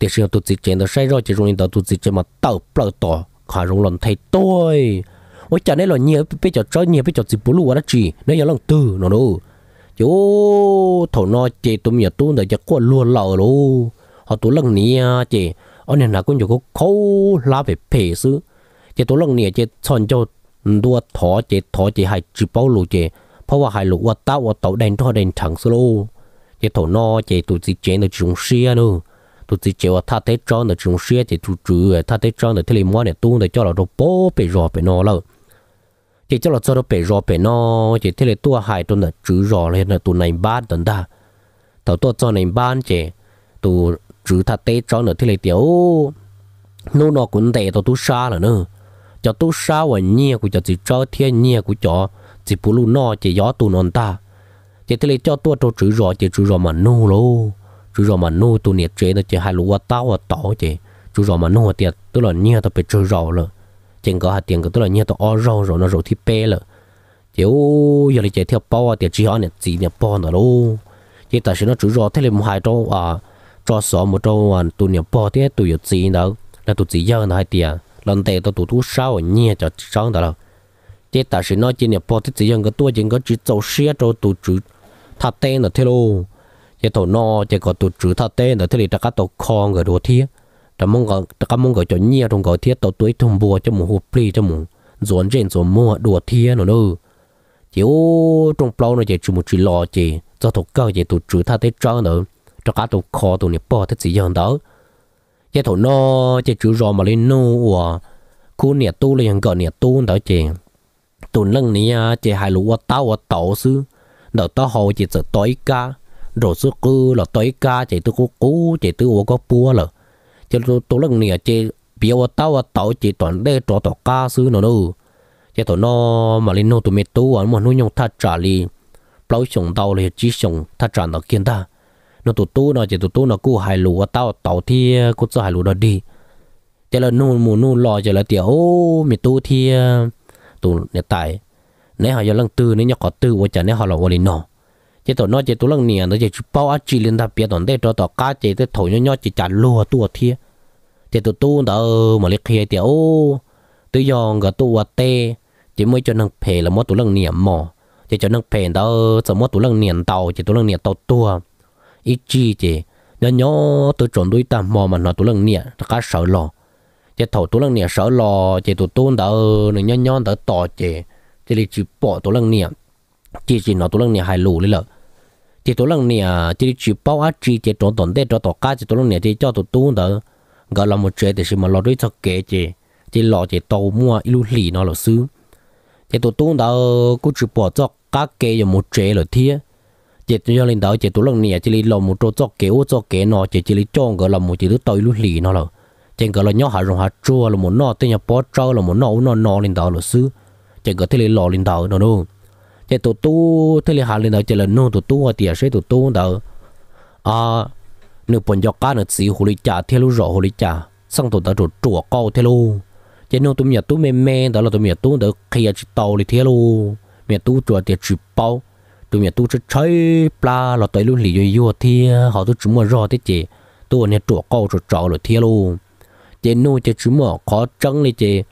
thì sự tụi chỉ chén đó sai rồi chỉ rung đó tụi chỉ chén mà tao bao tàu khỏi rung lòng thay tôi ôi chả nên là nhiều bây giờ chơi nhiều bây giờ chỉ bù lù đó chỉ nên giờ lòng từ chú thổ nó chị tụm nhà tụi để cho qua luôn lò luôn họ tụi lăng nia chị ở nên là cũng chỉ có khâu lá về phê xứ chị tụi lăng nia chị chọn cho đua thỏ chị thỏ chị hay chụp bao tao cho cho cho thế thế là lù chị เพราะว่าไฮลูว่าต้าว่าเต่าแดนท่อแดนถังสโล เจโถนอเจตุจิเจนจุงเชียนูตุจิเจว่าท่าเตจอนจุงเชียเจตุจือท่าเตจอนเทเลมอนเนี่ยตู้เนี่ยจ้าเราโป้ไปรอไปนอแล้ว chỉ cho là cho nó bể rò bể nó chỉ thế là tua hại tôi là chữ rò lên là tụi này ban tận ta tàu tua cho này ban chỉ tụi chữ thật tế cho nữa thế là tiểu nô nó cũng tệ tàu tu xa là nữa cho tu xa và nhia của cho chỉ cho thiên nhia của cho chỉ bù lu nó chỉ gió tụi non ta chỉ thế là cho tua cho chữ rò chỉ chữ rò mà nô lô chữ rò mà nô tụi nhiệt chế nó chỉ hai lúa tao và tỏ chỉ chữ rò mà nô tiệt tôi là nhia tao bị chữ rò rồi chừng có hạt tiền của tôi là như tôi ở rau rồi nó rồi thì bê lợ chiếu giờ lại chạy theo bao à, tiền chỉ họ này chỉ này bao nữa luôn chỉ tại sao nó chủ rõ thế là một hai trâu à cho số một trâu à tụi này bao thế tụi giờ chỉ nữa là tụi chỉ giờ nó hai tiền lần tệ tôi tụi thu sao nhẹ cho sáng đó rồi chỉ tại sao nó chỉ này bao thế chỉ giờ cái tôi chỉ có chỉ trâu xe trâu tụi chủ tháp tên là thế luôn chỉ tụi nó chỉ có tụi chủ tháp tên là thế là các tụi con người đồ thiệt ta mong gọi ta cả mong gọi cho nhiều trong gọi thiết tàu tuổi thùng bùa cho mù hụt pli cho mù dồn trên dồn mua đồ thiết nó nữa chiếu trong plau nó chỉ chụp một chỉ lò chỉ cho tụ cơ chỉ tụ chữ tha tới trâu nữa cho cả tụ kho tụ nếp bò thế gì hơn đó chỉ tụ nó chỉ chữ rò mà lên nô à khu nè tu lên hàng gọi nè tu đó chỉ tụ lưng nè chỉ hai lũ tao ở tàu xứ đầu tao hồ chỉ sợ tối ca rồi sức cư là tối ca chỉ tôi cố cố chỉ tôi có búa là chứ tôi lần này chứ biểu ở tao ở tao chỉ toàn để cho tao cá sư nó đâu chứ tao nó mà lên nó tụi mày tu ở mà nó nhung thắt trả li bao sống tao này chỉ sống thắt trả nó kiên ta nó tụi tu nó chỉ tụi tu nó cú hải lũ ở tao tao thì cú cho hai lũ đó đi chứ là nô mù nô lo chứ là tiểu mày tu thì à, tụi nhà tài nếu họ giờ lăng tư nếu nhóc có tư và chả nếu họ là vô lên nó chế tổ nó chế tổ lăng nè nó chế chụp bao á chỉ lên ta biết toàn đây cho tao cá chế tới thổi nhỏ nhỏ chỉ chặt lúa tua thiê chỉ tụi tu đã ờ, mà liệt khi thì ô tự do cả tu à tê chỉ mới cho năng phê là mất tụi lăng niệm mò chỉ cho năng phê đó cho mất tụi lăng niệm tàu chỉ tụi lăng niệm tàu tua ít chi chỉ nhớ nhớ tự chọn đôi tạm mò mà nó tụi lăng niệm cá sợ lò chỉ thầu tụi lăng niệm sợ lò chỉ tụi tu đã ờ, nhớ nhớ đã tỏ chỉ chỉ là chỉ bỏ tụi lần niệm chỉ chỉ nó tụi lăng niệm hai lù lên lợ chỉ tụi lăng niệm chỉ chỉ bao á chỉ chỉ chọn tổn tết cho tọt cá chỉ tụi lăng niệm chỉ cho tụi tu đó gọi là một chế thì xem mà lo đối cho kể chế chỉ lo chế tàu mua ilu lì nó là xứ chế tụ tung đó ờ, cứ chỉ bỏ cho các kê cho một chế là thiê chế cho lên đó chế tụ lần này chế lo một chỗ cho kể ô cho kể nó chế chỉ lý chọn gọi là một chế đứa tàu ilu lì nó là chế gọi là nhỏ hạ rồng hạ chua là một nọ tên nhà bỏ trâu là một nọ nó nọ lên đó là xứ chế gọi thế lo lên đó nó đâu chế tụ tu thế lý hạ lên đó chế là nô tụ tu hoặc tiệt sẽ tụ tu đó à nếu bọn giọt cá nước xì hồ lý chả theo lu rõ hồ lý chả sang tụi đã trụ trụ câu theo lu chỉ nô tụi miệt tụi mềm mềm đó là tụi miệt tụi đó khi ở chỉ tàu lý theo, lu miệt tụi trụ thì chỉ bao tụi miệt tụi chỉ chơi pla là tới lu lý yêu yêu thì họ tụi chỉ mua rõ thế chị tụi này trụ câu trụ trâu lý theo lu chỉ nô chỉ chỉ mua khó trắng lý chị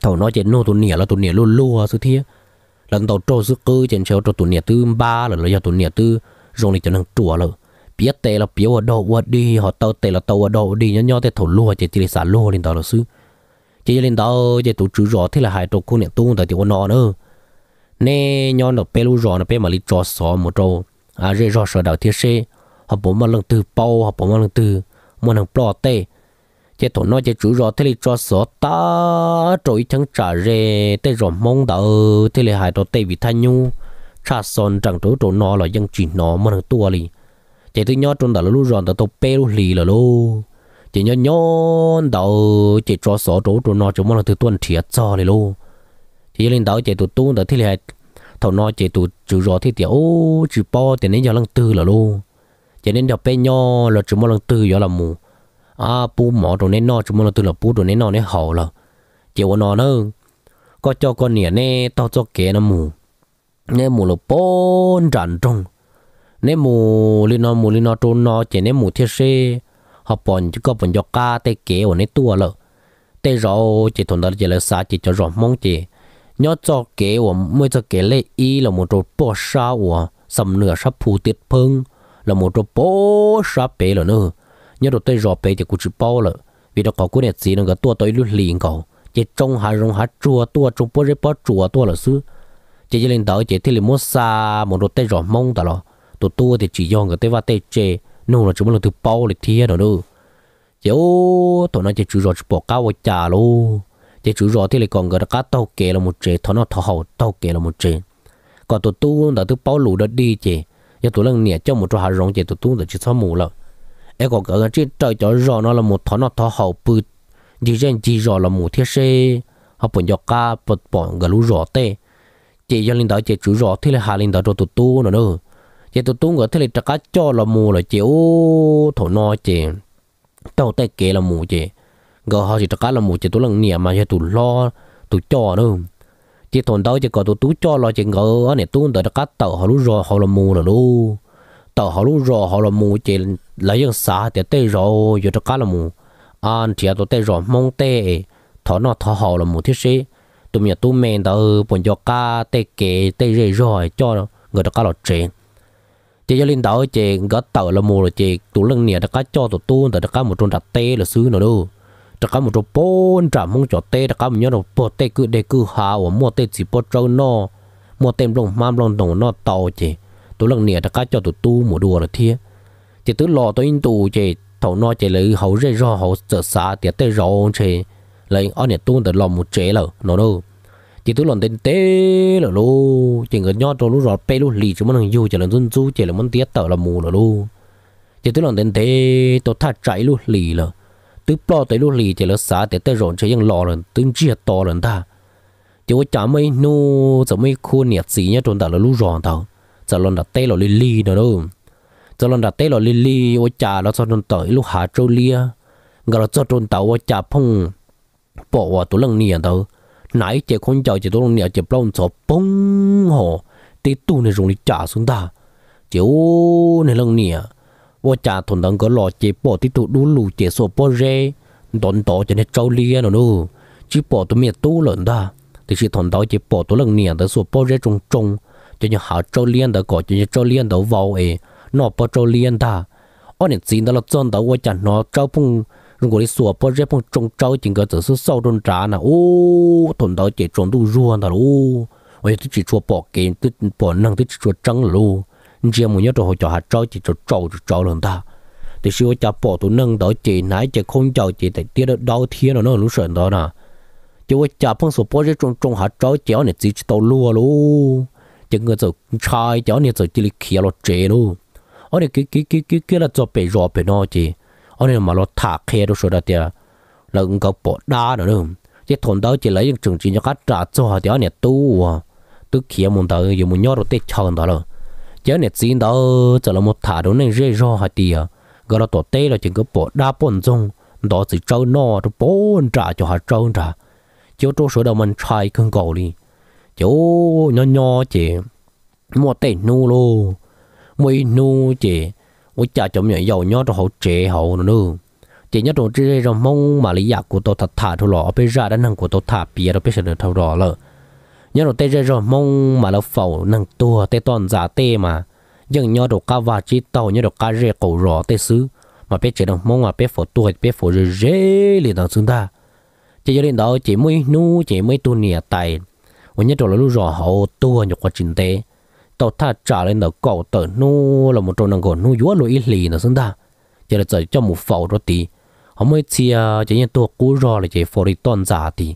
thầu nói chỉ nô tụi nhẹ là tụi nhẹ luôn luôn sự thế lần đầu trâu sự cơ chỉ cho tụi nhẹ tư ba là là do tụi nhẹ tư rồi thì cho năng trụ rồi biết tệ là biểu ở đồ ở đi họ tao tệ là tao ở đồ đi nhớ nhớ tệ thổ lúa chỉ chỉ xả lúa lên đó là xứ chỉ lên đó chỉ tổ chữ rõ thế là hai tụ khu niệm tu tại tiểu nó nữa nè nhớ nó bé lúa rõ nó bé mà lý cho sọ một trâu à rê rõ sợ đầu thiết xe họ bỏ mà lần từ bao họ bỏ mà lần từ một hàng plò tệ chỉ tụ nó chỉ chữ rõ thế là cho sọ ta trội chẳng trả rê tê rõ mong đạo thế là hai tụ tệ bị thanh nhu cha son chẳng trâu trâu nó là dân chỉ nó một hàng tua liền chỉ tôi nhớ trong đó lú ròn tao bê lúc lì là lô chị nhớ nhón đầu chị cho sổ chỗ chỗ nó chỗ mà là thứ tuần thiệt cho này lô chị lên đó chị tụt tuôn đó thì là thầu nó chỉ tụi chữ rõ thì tiểu chữ po thì nên giờ lần tư là lô chị nên đọc bê nhớ là chữ mà lần tư giờ là mù à pu mỏ rồi nên nó chữ mà lần tư là pu rồi nên nó nên hậu là chị của nó nữa có cho con nè nè tao cho kẻ nó mù nè mù là bốn trận trong nếu mù li nó mù li nó trôn nó chỉ nếu mù thiết xe họ bọn chứ có bọn cho ca tê kế ở nơi tua lợ tê rõ chỉ thuần đó chỉ là xa chỉ cho rõ mong chỉ nhớ cho kế của mới cho kế lệ y là một trộn bỏ xa của sầm nửa sắp phù tiết phương là một trộn bỏ xa bể là nữa nhớ đồ tê rõ bể thì cũng chỉ bao lợ vì đó có cái nét gì nó cái tua tới lúc liền cầu chỉ trong hà rong hà chùa tua trong bỏ rễ bỏ chùa tua là xứ chỉ chỉ lên tới chỉ thì là mua xa một đồ tê rõ mong đó rồi thì chỉ dọn cái tế và tế chê nô là chúng mình là từ bao lịch thiên đó đâu chéo tụi nó chỉ chủ rồi bỏ cao với trà luôn chỉ chủ rồi thì lại còn người cá tàu kè là một chế thọ nó thọ hậu tàu kè là một chế còn tụi tu đã từ bao lũ đã đi chế giờ tụi lần nè cho một chỗ hạ rộng chế tụi tu đã chỉ sáu mù lận Ai còn cái chỉ trời cho rồi nó là một thọ nó thọ hậu bự chỉ riêng chỉ rồi là một thiết xe họ bận cho cá bận bận người lũ rồi tê chỉ cho linh đạo chỉ chú rồi thì lại hạ linh đạo cho tụi tu nữa nữa giờ tụi tung ở thế lịch cá cho là mù là chịu thổ no chè tàu tay kế là mù chè gờ họ chỉ cá là mù chè tôi lần nhẹ mà giờ tụi lo tụi cho đâu chỉ thôn đâu chỉ có tụi tú cho là chỉ gờ này tung tới trắc tàu họ lúc rò họ là mù là luôn tàu họ lúc rò họ là mù chè lấy dân xã để tay rò, giờ trắc là mù an chỉ à, tụi tay rò mong tay thọ nó thọ họ là mù thiết sĩ tụi mình à, tụi mình đó ừ, bận cho cá tay kế tay rò cho người ta cá là chuyện chị cho linh đạo chị có tàu là mù rồi chị tủ lưng nè đã cá cho tổ tuôn đã cá một trôn đặt tê là xứ nào đâu đã cá một trôn bốn trạm không cho tê đã cá một nhớ đâu bỏ tê cứ để cứ hạ và mua tê chỉ bỏ trâu no mua tê lông mam lông đồng nó tàu chị tủ lưng nè đã cá cho tổ tu một đùa là thiê chị tứ lo tới in tù chị thầu no chị lấy hậu rê ro hậu sợ xa tiệt tê rò chị lấy ở nè tuôn từ lò một chế là nào đâu chỉ tôi lần tên tế là lô chỉ người nhót rồi lúc rót pe lúc lì chúng mình dù chỉ là dân du chỉ là muốn tiết tở là mù là lô chỉ tôi lần tên tế tôi thắt chạy lúc lì là tôi bỏ tới lúc lì chỉ là xả để tới rộn chỉ những lò là tôi chia to là ta chỉ có chả mấy nu chỉ mấy khu nhiệt gì nhá trốn ta là lúc rộn thằng chỉ lần đặt tế là lì lì nữa đâu chỉ lần đặt tế là lì lì ô chả nó cho trốn tới lúc hạ châu lia người nó cho trốn tao ô chả phong bỏ vào tôi lần nè tao nãy chỉ con chào chỉ tôi nè chỉ bao nhiêu bông hồ tí tu này rồi trả xuống ta chỉ chiếu này lần nè vợ cha thuận đang có lò chỉ bỏ tí tu đu lù chỉ số bỏ rê đón tàu cho nên trâu lia nó nu chỉ bỏ tôi miệt tu lợn ta thì sự thuận tàu chỉ bỏ tôi lần nè tới số bỏ rê trùng trùng cho nên họ trâu liên đó có cho nên trâu liên đó vào ấy nó bỏ trâu liên ta ở nên xin đó là chân đó vô trả nó trâu phung 我的说不日本中招整个就是手中渣呢，哦，同到这中都弱的喽，我也只做保给，都保能都只做涨喽，你这么要做叫他招就就招就招了他，但是我家保都能到这哪这空招这得跌到老天了，那路上到呢，就我家碰说不日中中下招，只要你自己到路喽，这个就差一点你就这里去了这喽，我的给给给给给了做被弱被那这。ở đây mà nó thả khe đó số đó thì là cũng có bỏ đá nữa đúng chứ thôn đó chỉ lấy trường chỉ cho các trả cho họ thì anh tu à tu kia muốn tao dùng muốn nhớ rồi tết chọn đó rồi chứ này xin đó chỉ là một thả đó nên dễ do họ thì à gọi là tổ tê là chỉ có bỏ đá bồn dung đó chỉ trâu no rồi bốn trả cho họ trâu trả chứ chỗ số đó mình trai không cầu đi chỗ nhỏ nhỏ chỉ một tay nu luôn, mấy nu chỉ 我家就没有鸟都好折好了呢。chỉ nhất đồ chơi rồi mong mà lý giả của tôi thật thà thôi lọ bây giờ đã năng của tôi thà bia đâu biết sẽ thâu đó lợ nhớ đồ chơi rồi mong mà nó phẩu năng tua tê toàn giả tê mà nhưng nhớ đồ cá và chỉ tàu nhớ đồ cá rê cổ rọ tê xứ mà biết chơi đồng mong mà biết phổ tua biết phổ rê rê liền thằng xương ta chỉ cho đến đó chỉ mới nu chỉ mới tu nìa tài và nhớ đồ là lúc hậu tua nhục qua trình tê tàu ta trả lên nó cầu tờ nu là một trong năng cổ nu yếu lối ít lì nó xứng ta chỉ là chỉ cho một phẩu rồi tí họ mới chia chỉ những tôi cú rò là chỉ phẩu đi toàn giả tí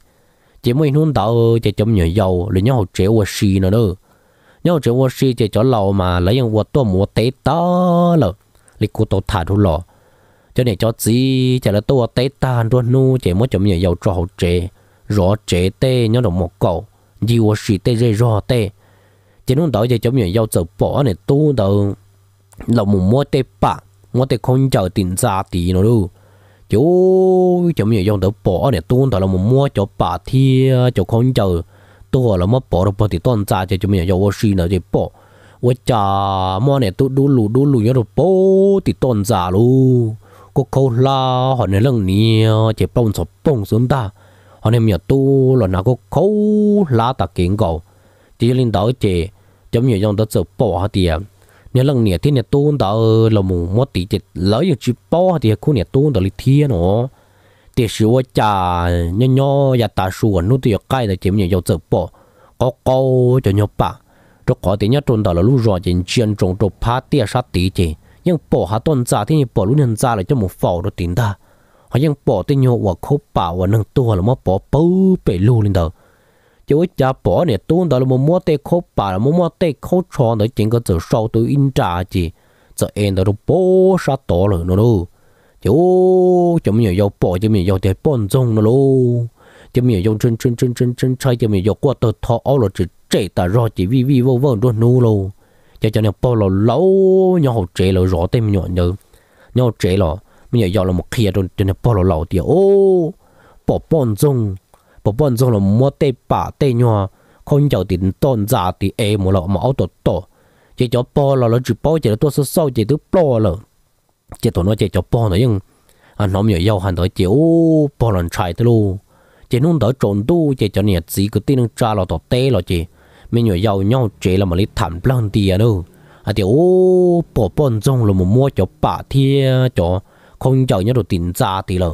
chỉ mới nuôn tàu chỉ chấm nhiều dầu rồi nhau chế ô xì nữa nữa nhau chế ô xì chỉ cho lầu mà lấy những vật tô mua tế đó là lịch cú tàu thả thu lò cho nên cho gì chỉ là tôi tế tan rồi nu chỉ mới chấm nhiều dầu cho họ chế rõ chế tê nhau đồng một cầu dì ô xì tê rê rò tê chính hôm đó giờ chúng mình yêu chỗ bỏ này tu đầu là một mua tê bạc mua tê không chờ tiền ra tí nó đâu chú chúng mình dùng đầu bỏ này tu đầu là một mua chỗ bạc thì chỗ không chờ tu là mua bỏ rồi bỏ thì tuần ra cho chúng mình dùng xí nữa thì bông bông là có la chỉ lên bỏ 我家么呢？都都路都路，要都包的断闸路，个口啦，好呢让你这蹦出蹦孙哒，好呢没有多了那个口啦打警告，这领导这 chấm nhiều dòng đó sầu bỏ thì à, nhớ lần nè thiên nè tôn đó là mù mất tí chết lỡ như chỉ bỏ thì khu nè tôn đó là thiên nó thì sự ở cha nhỏ, nhớ nhà ta sườn nút thì cái là chấm nhiều dòng sầu bỏ có câu cho nhớ bà cho có thì nhớ trốn đó là lúc rồi chỉ chuyên trốn trốn phá tia sát tí chứ nhưng bỏ hạ tôn giả thì bỏ luôn nhân ra là cho một phẩu đó tính ta họ nhưng bỏ tới nhiều và khô bảo và nâng tua là mất bỏ bự bể lù lên đó chú cha bỏ nè tuôn đó là một mua tê khô bà là một mua tê khô tròn đó chính có từ sau tôi in trả chỉ giờ em đó bố sa tổ rồi nó luôn chú chúng mình yêu bỏ chúng mình yêu tê bón rong nó luôn chúng mình yêu chân chân chân chân chân chơi chúng mình yêu qua tờ thọ rồi chỉ chạy ta rồi chỉ vi vi vô vô luôn nô luôn cho cho nên bỏ là lâu nhau học chạy là rõ tên mình nhớ nhau chạy là mình yêu là một kia rồi cho nên bỏ là lâu thì ô bỏ bón rong bộ bọn trong là mua tê bà tê nhỏ không giàu tiền tôn giả thì ê một lọ mà áo tổ tổ chỉ cho bò là nó chỉ bò chỉ là tôi sau chỉ tôi bò là chỉ tôi nói chỉ cho bò nữa nhưng anh nói nhiều giàu hẳn tới chiếu bò lần trái tới luôn chỉ nung tới trộn du chỉ cho nhà chỉ cứ tin cha là tổ tê là chỉ mình nhiều giàu nhau chỉ là mà lấy thảm plan tiền đâu à thì ô bò bọn trong là một mua cho bà thia cho không giàu nhau đồ tiền giả thì là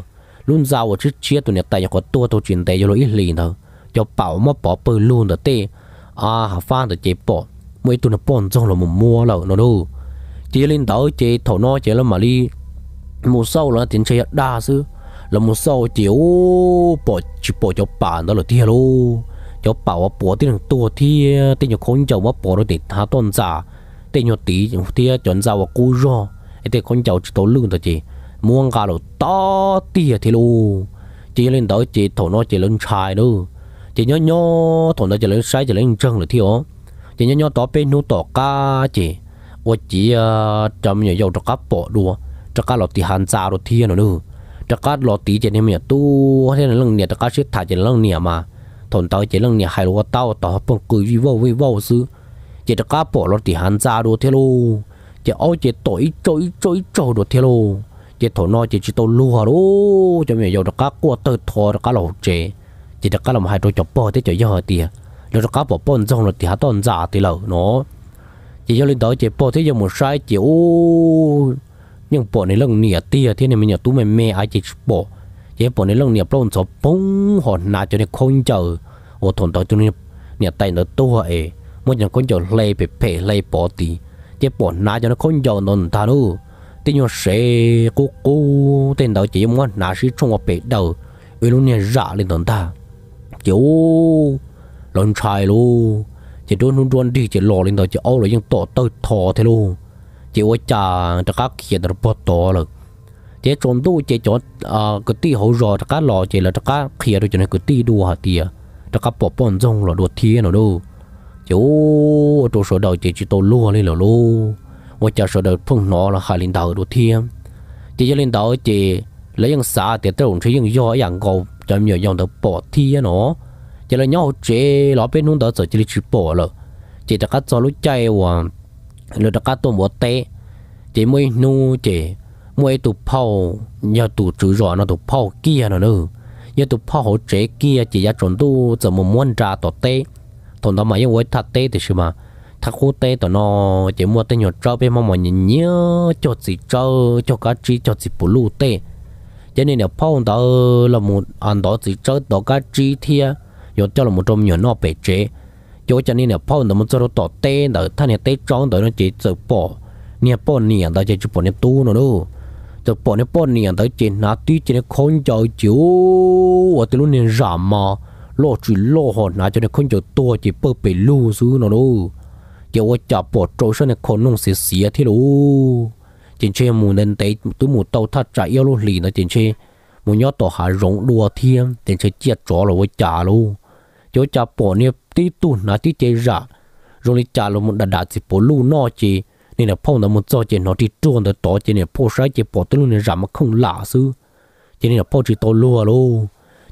luôn giàu ở trước chia tụi nhật tại có tua tụi chuyện tại lo ít lì thôi cho bảo mà bỏ bơ luôn được tê à hả phan được chế bỏ mấy tụi nó bòn trong là một mua lợ nó đâu chế lên đó chế thổ nó chế là mà đi một sâu là tiền chơi đa chứ là một sâu chiếu bỏ chỉ bỏ cho bạn đó là thiệt luôn cho bảo mà bỏ tiền tua thì tiền nhiều con cho mà bỏ rồi để thả tuần giả tiền nhiều tí thì chọn giàu và cú rồi thì con cháu chỉ tổ lương thôi chị muôn cả đồ to tia thì lu chỉ lên tới chỉ thổ nó chỉ lên trái đó chỉ nhớ nhớ thổ nó chỉ lên sai chỉ lên chân là thiếu chỉ nhớ nhớ tỏ bên nút tỏ cá chỉ ô chỉ ờ, chấm nhiều dầu cho cá bỏ đùa cho cá lọt thì hàn già đồ thiên nữa cho cá lọt tí chỉ nên mình tu thế là lần này cho cá xếp thả chỉ lần này mà thổn tới chỉ lần này hay là tao tỏ bằng cười vui vui vui vô xứ chỉ cho cá bỏ lọt thì hàn già đồ thiên luôn chỉ ô chỉ tội trỗi trỗi trội đồ thiên luôn chỉ thổ nó chỉ chỉ tô lúa hà cho mình giờ được cá cua tới thò được cá lẩu chế chỉ được cá làm hai đôi chọc bò thế chơi giờ thì giờ được cá bỏ bò rong rồi thì há tòn giả thì lẩu nó chỉ cho lên tới chỉ bò thế giờ một sai chỉ ô nhưng bò này lông nỉa tia thế này mình nhớ túi mẹ mẹ ai chỉ bò chỉ bò này lông nỉa bông sọ bông hòn nà cho nên không chờ ô thồn tới cho nên nỉa tay nó to hệ mỗi lần con chờ lê bể bể lê bò thì chỉ bò nà cho nó không chờ nó ta đâu tên nhỏ sẽ cố cố tên đó chỉ muốn nã sĩ trung quốc bể đầu vì luôn nè rạ lên tận ta kiểu lớn trai luôn chỉ đôn đôn đôn đi chỉ lò lên đó chỉ âu rồi nhưng tổ tơ thò thế luôn chỉ ôi chà tất cả kia đó bớt to rồi chỉ trộm tu chỉ cho ờ, cái tí hậu rò tất cả lò chỉ là tất cả kia rồi cho nên cái tí đua hả tìa tất cả bỏ bọn rong là đua thiên rồi đâu chú tôi sợ đầu chỉ chỉ tôi lua lên rồi luôn một chợ số đợt phong nó là hai linh đầu đồ thiên chỉ cho linh đầu chỉ lấy những xã tiệt tiêu chỉ những do những cầu cho nhiều dòng đầu bỏ thiên nó chỉ là nhau chế nó bên hướng đó rồi chỉ chỉ bỏ rồi chỉ đặt cắt cho lúc chạy và lúc đặt cắt tôm bỏ tê chỉ mới nu chỉ mới tụ phao nhờ tụ chữ rõ nó tụ phao kia nó nữa nhờ tụ phao hỗ chế kia chỉ ra trốn tu giờ một muốn ra tọt tê thằng đó mà những quái thật tê thì sao mà thà khu tê tao nó chỉ mua tê nhọt trâu bên mong mỏi nhìn nhớ cho gì trâu cho cá chi cho gì bù lù tê cho nên là phong đó là một ăn đó gì trâu đó cá chi thì nhọt cho là một trong nhọt nó bể chế cho cho nên là phong đó một chỗ tỏ tê đó thà này tê tròn đó nó chỉ sợ bỏ nè bỏ nè đó chỉ bỏ nè tu nó đâu cho bỏ nè bỏ nè đó chỉ nát tuy chỉ nè khôn cho chiếu và từ lúc nè mà lo chỉ lo hòn nát cho nè khôn cho tua chỉ bơ bể lù xứ nó đâu เกี่ยวจะปวดโจชนคนนุ่งเสียเสียที่รู้จริงเชื่อมูนันเตตุมูเตาทัดใจเยลุหลีนะจริงเชื่อมูยอต่อหารงรัวเทียมจริงเชื่อเจียจ่อเราไว้จ่ารู้เจ้่ยจะปวดเนี่ยตีตุนนะที่เจรารงลิจ่าเรามันดาดาสิปวดลู่นอจีนี่นะพ่อหน่มัจ้าเจนอที่จวนต่อเจเนี่ยพ่อใช้เจปวดตุวเนี่ยรำมันคงหลาซื้อเจนี่ยพ่อจีโตลัวรู้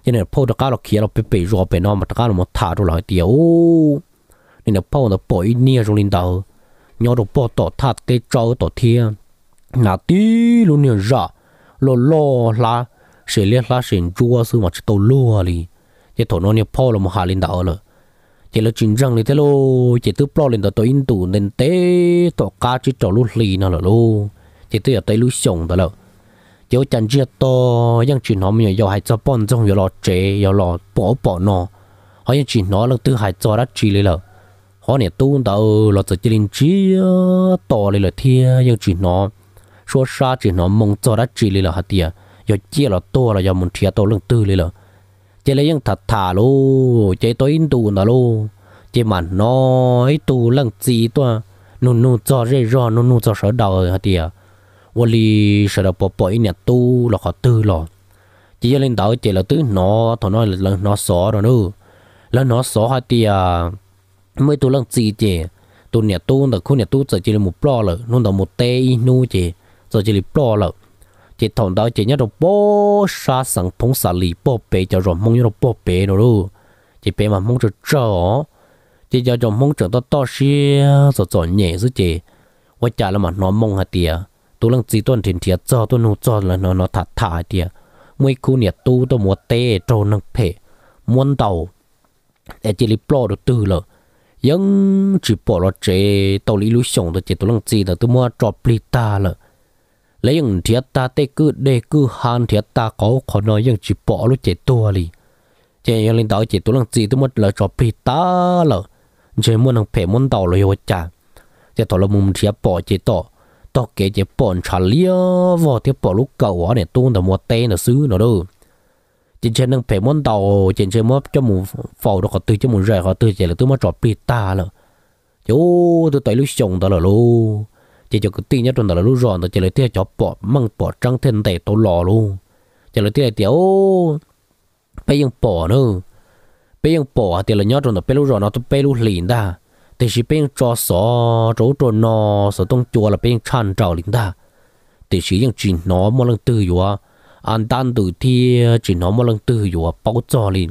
เจเนี่ยพ่อตะก้าเราเขียเราไปไปรรอไปนอนมาตะก้าเรามดถ่าตัวเราเดียว nên là bao nó bỏ ít nia rồi lên đầu nhau đồ bỏ tổ thắt tê trâu tổ thiên nà tí luôn nhiều rõ lo lo là sẽ liên là sẽ chua sư mà chỉ tổ lúa đi chỉ thổ nó nhiều bao là một hà lên đầu rồi chỉ là chuyện rằng này thế lô chỉ tự bỏ lên đầu tổ in tủ nên té, tổ cá chỉ cho lúa lì nào là lô chỉ tự ở tây lúa sống đó rồi chỉ có chẳng chia to nhưng chuyện nó mình giờ hay cho bọn trong giờ lo chế giờ lo bỏ bỏ nó họ những chuyện nó là tự hại cho đã chỉ lấy rồi họ nè tu tàu là chỉ linh chỉ to lên là thiên nhưng chỉ nó số sa chỉ nó mong cho đã chỉ lên là hạt tiền giờ chia là to là giờ muốn chia to lưng tư lên là chỉ lấy những thật thà lô chỉ tối in tu nó lô chỉ mà nói tu lưng gì to nụ nụ cho rê rò nụ nụ cho sợ đầu hạt tiền và li sợ đầu bỏ bỏ in nè tu là họ tư là chỉ lên tàu chỉ là tư nó thằng nó là nó sợ rồi nữa là nó xóa hạt tiền mới tôi lăng gì chị tôi nhà tu là khu nhà tu giờ chỉ là một bò lợ nôn đầu một tê nu chị giờ chỉ là bò lợ chị thằng đó chị nhớ đồ bò sa sẵn phong sa lì bò bê cho rồi mong nhớ đồ bò bê rồi luôn chị bé mà mong cho chờ chị cho cho mong chờ to to xí giờ giờ nhẹ chứ chị quá chả là mà nó mong hả tiệt tôi lăng gì tuần thiền thiệt cho tu nu cho là nó nó thả thả tiệt mấy khu nhà tu tu một tê trâu nâng phê muốn đầu để chỉ là bò được từ lợ ยังจีบอลเจตัวลิลุชงตัวเจตัวลังจีแต่ตัวมัวจอบปลิตาเลยแล้ยังเทียตาเตกือเดกือฮันเทียตาเขาขอนอยังจีบอลเจตัวลีเจยังเล่นดาวเจตัวลังจีตัวมัวเลยจอบปลิตาเลยเจมัวนังเผ่มันดาวเลยว่าจ้าเจตัวละมุมเทียปอเจต่อต่อเกเจปอนชาเลียวว่าเทียปอลูกเก่าเนี่ยตัวแต่มัวเต้นี่ยซื้อหนาะดู chính chế nâng phải muốn tàu chính chế mất cho mù phò đó có từ cho mù rẻ họ từ chỉ là tôi mất chọn bị ta rồi chú tôi tới lúc chồng đó là luôn chỉ cho cái tin nhất trong đó là lúc ròn đó chỉ là tia cho bỏ măng bỏ trăng thiên thể tôi lò luôn chỉ là tia tiểu bây giờ bỏ nữa bây giờ bỏ thì là nhớ trong đó bây lúc ròn nó tôi bây lúc liền ta thì chỉ bây giờ cho sọ chỗ chỗ nó sọ tông chùa là bây giờ chăn trào liền ta thì chỉ những chuyện nó mà lần từ rồi an tan từ thi ờ, chỉ nó một lần từ dù bao cho liền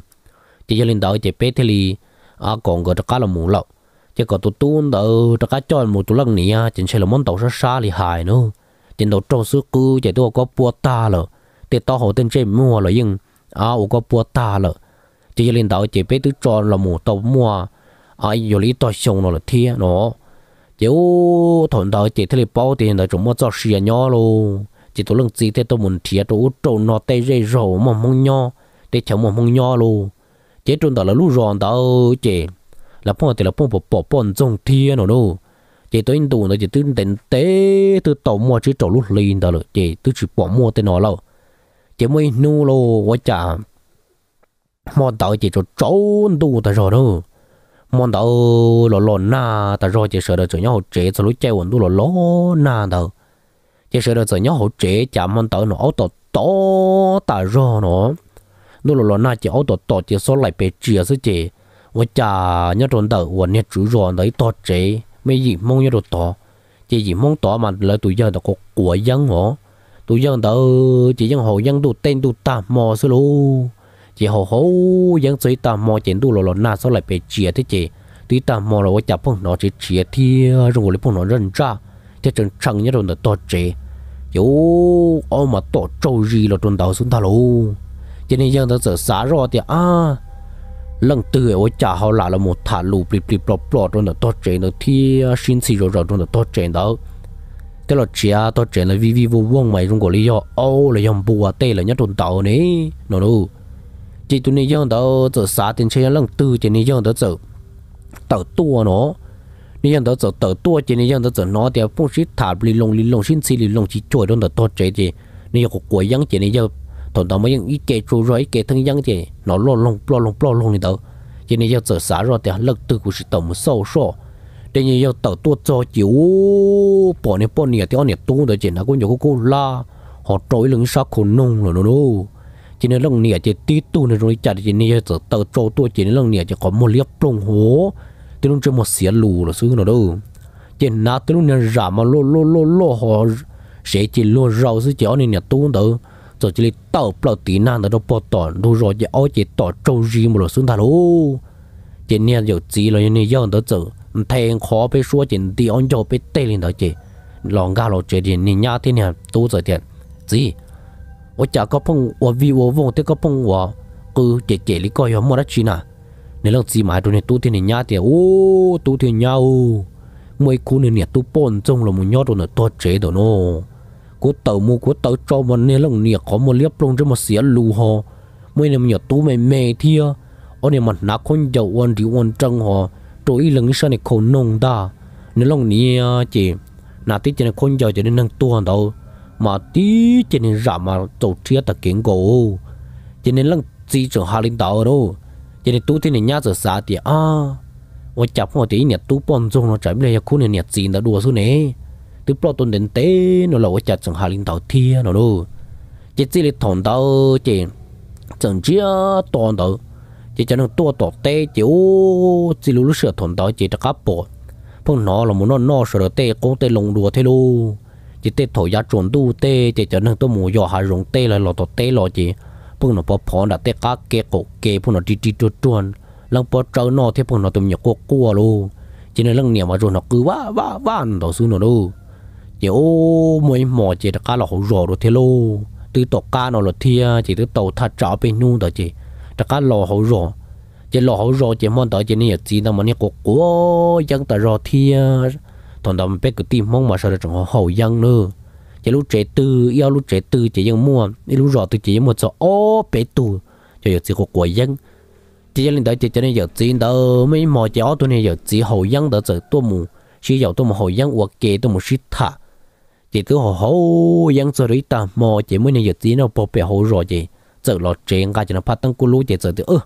chỉ cho lên đó chỉ bé thế à còn có tất là mù lậu chỉ có tụt tuôn đó ờ, tất cả cho một tụi lần này à chỉ là món tàu xa xa li hài nữa chỉ đầu trâu sữa cứ chỉ tôi có bùa ta lợ để tao hồ tên trên mua là nhưng à có bùa ta lợ chỉ cho lên đó chỉ bé thứ cho là mù tàu mua à giờ lý tao xong rồi là thiên nó chỉ thằng đó chỉ thế li bao tiền đó chúng mua cho xì nhau luôn chỉ tôi lần gì thế tôi muốn thiệt tôi trộn nó tay dây rổ mà mong nho để cháu mà mong nho luôn chế trôn đó là lú ròn đó chế là phong thì là phong bỏ bỏ bọn trong thiên nó luôn chế tôi tụ nó chỉ tôi đến tế tôi tổ mua chứ trâu lú liền đó rồi chế tôi chỉ bỏ mua tên nó lâu chế mới nu lô quá chả mòn tàu chế cho trốn tụ ta rồi đâu mòn tàu lò lò na ta rồi chế sợ đó chỗ nhau chế cho lú chơi quần tụ lò lò na đâu chỉ sợ đó giờ nhớ hỗ trợ chạm món tàu nó ô tô to ta rô nó nó lo lo na chỉ ô tô to chỉ số lại bị chia sứ chỉ 我家那种的，我那猪肉那一大只，没一毛一都大，这一毛大嘛，来都养的个果养哦，都养到这养好养都等都大毛是喽，这好好养最大毛见都了了，那时候来被接的这，对大毛了我家碰到这接的，如果你碰到人渣。thế chân chẳng nhớ rồi là to trẻ yếu ô mà to trâu gì là tuần đầu xuống ta lô cho nên dân ta sợ xả rồi thì à lần từ ấy chả họ là một thả lù plip plip plop plop rồi là to trẻ nó thì sinh à, xì rồi rồi rồi là to trẻ đó thế là chị à to trẻ là vi vi vô vong mày trong cổ lý do ô là dòng bùa tê là nhất tuần đầu nè nó đâu chỉ tụi này dân ta sợ xả tiền chơi lần từ cho nên dân ta sợ tàu tua nó 你用到做多多钱，你用到做哪点？不是塔里弄里弄，甚至里弄起做弄到多钱的，你有个过样钱，你要同他们用一给做 rồi，一给同样钱，nó lo lông lo lông lo lông đi đâu, cho nên yêu 做啥 rồi thì lực từ của sự tổng sâu sâu, thế nên yêu tàu tua cho chịu bỏ này bỏ này thì anh này tu đó chỉ là cũng nhiều cô la họ trôi lưng sao khổ nung rồi nó cho nên lông này chỉ tí tu này rồi chặt cho nên yêu tàu cho tua chỉ nên lông này chỉ có một liếp trông hố tôi luôn chơi một xỉa lù là xuống nó đâu chỉ nà tôi luôn nhận giả mà lô lô lô lô họ sẽ chỉ lô rau sẽ chỉ ở nên nhà tuôn tử rồi chỉ tàu bao tí nan đó bỏ tòn đồ rồi chỉ ở chỉ tỏ trâu gì mà xuống thà lô chỉ nhà nhiều chỉ là như nhau đó chứ thèn khó bị xua chỉ đi ăn cho bị tê lên đó chỉ lòng ga lo chơi thì nhìn nhau thế này tu rồi tiền gì tôi chả có phong tôi vì tôi vong tôi có phong tôi cứ chỉ chỉ lý coi họ mua đất chi nào nên lòng chỉ mãi rồi này tu thiên nhà thì ô tu thiên nhau mấy cú này tu bồn trong là một nhau rồi nó to chế đó nó cú tàu mua cú tàu cho mà nên lòng nè có một liếp lông cho mà xía lù họ mấy năm nhiệt tu mày mê thia ở này mặt nạ con dầu quan thì quan trăng họ rồi lần sau này khổ nông ta nên lòng nia chị nà tít trên con dầu cho nên năng tu hàng đâu mà tí trên này rạm mà tổ chia ta kiến cổ cho nên lòng chỉ trưởng hà linh đạo rồi giờ tu thì này nhá giờ xa thì à ôi chập mà thì nhiệt tu bòn rong nó chạy bây giờ khu này nhiệt gì đã đua xuống này, từ bỏ tuần đến tết nó là ôi chập chẳng hà linh tàu thia nó đâu chỉ chỉ là thằng tàu chỉ chẳng chia toàn tàu chỉ cho nó tua tọt tế chỉ ô chỉ lúc sửa thằng tàu chỉ cho cá bộ phong nó là muốn nó nó sửa tết cũng tết lồng đua thế luôn chỉ tết thổi giá chuẩn đủ tết chỉ cho nó tôi mua gió hà rồng tết là lọ tết tế chỉ ปุ่นนอปอพอนดัดเตก้าเกโกเกปุ่นนอจีจีจจวนลังปอเจ้านอเทปุ่นนอตุ่มหยกกัวลูจีนั่นลังเนี่ยมาจวนนอคือว่าว่าว่านต่อสู้นอดูเจ้าโมวยหมอเจตก้าหลอกรอดูเทโลตื้อตกก้านอหลอเทียเจตื้อโตทัดจ้าไปนู่นต่อเจตก้าหลอกรอเจหลอกรอเจมอนต่อเจนี่จีนั่นมันเนี่ยกักัวยังแต่รอเทียตอนนั้นเป็กตีมองมาเสด็จของเขายังเนอ chỉ lúc trẻ tư yêu lúc trẻ tư chỉ dùng mua đi lúc rõ tư chỉ dùng mua số ô bé tu cho giờ chỉ có quả dân chỉ cho nên đó chỉ cho nên giờ chỉ đó mấy mò chéo tôi nên giờ chỉ hậu dân đó giờ tôi mù chỉ giờ tôi mù hậu dân hoặc kệ tôi mù shit thả chỉ tôi hậu hậu dân rồi đấy ta mò chỉ mới nên giờ chỉ nó bỏ bé hậu rồi gì giờ lo trẻ ngay cho nó phát tăng cú lú chỉ giờ tôi ơ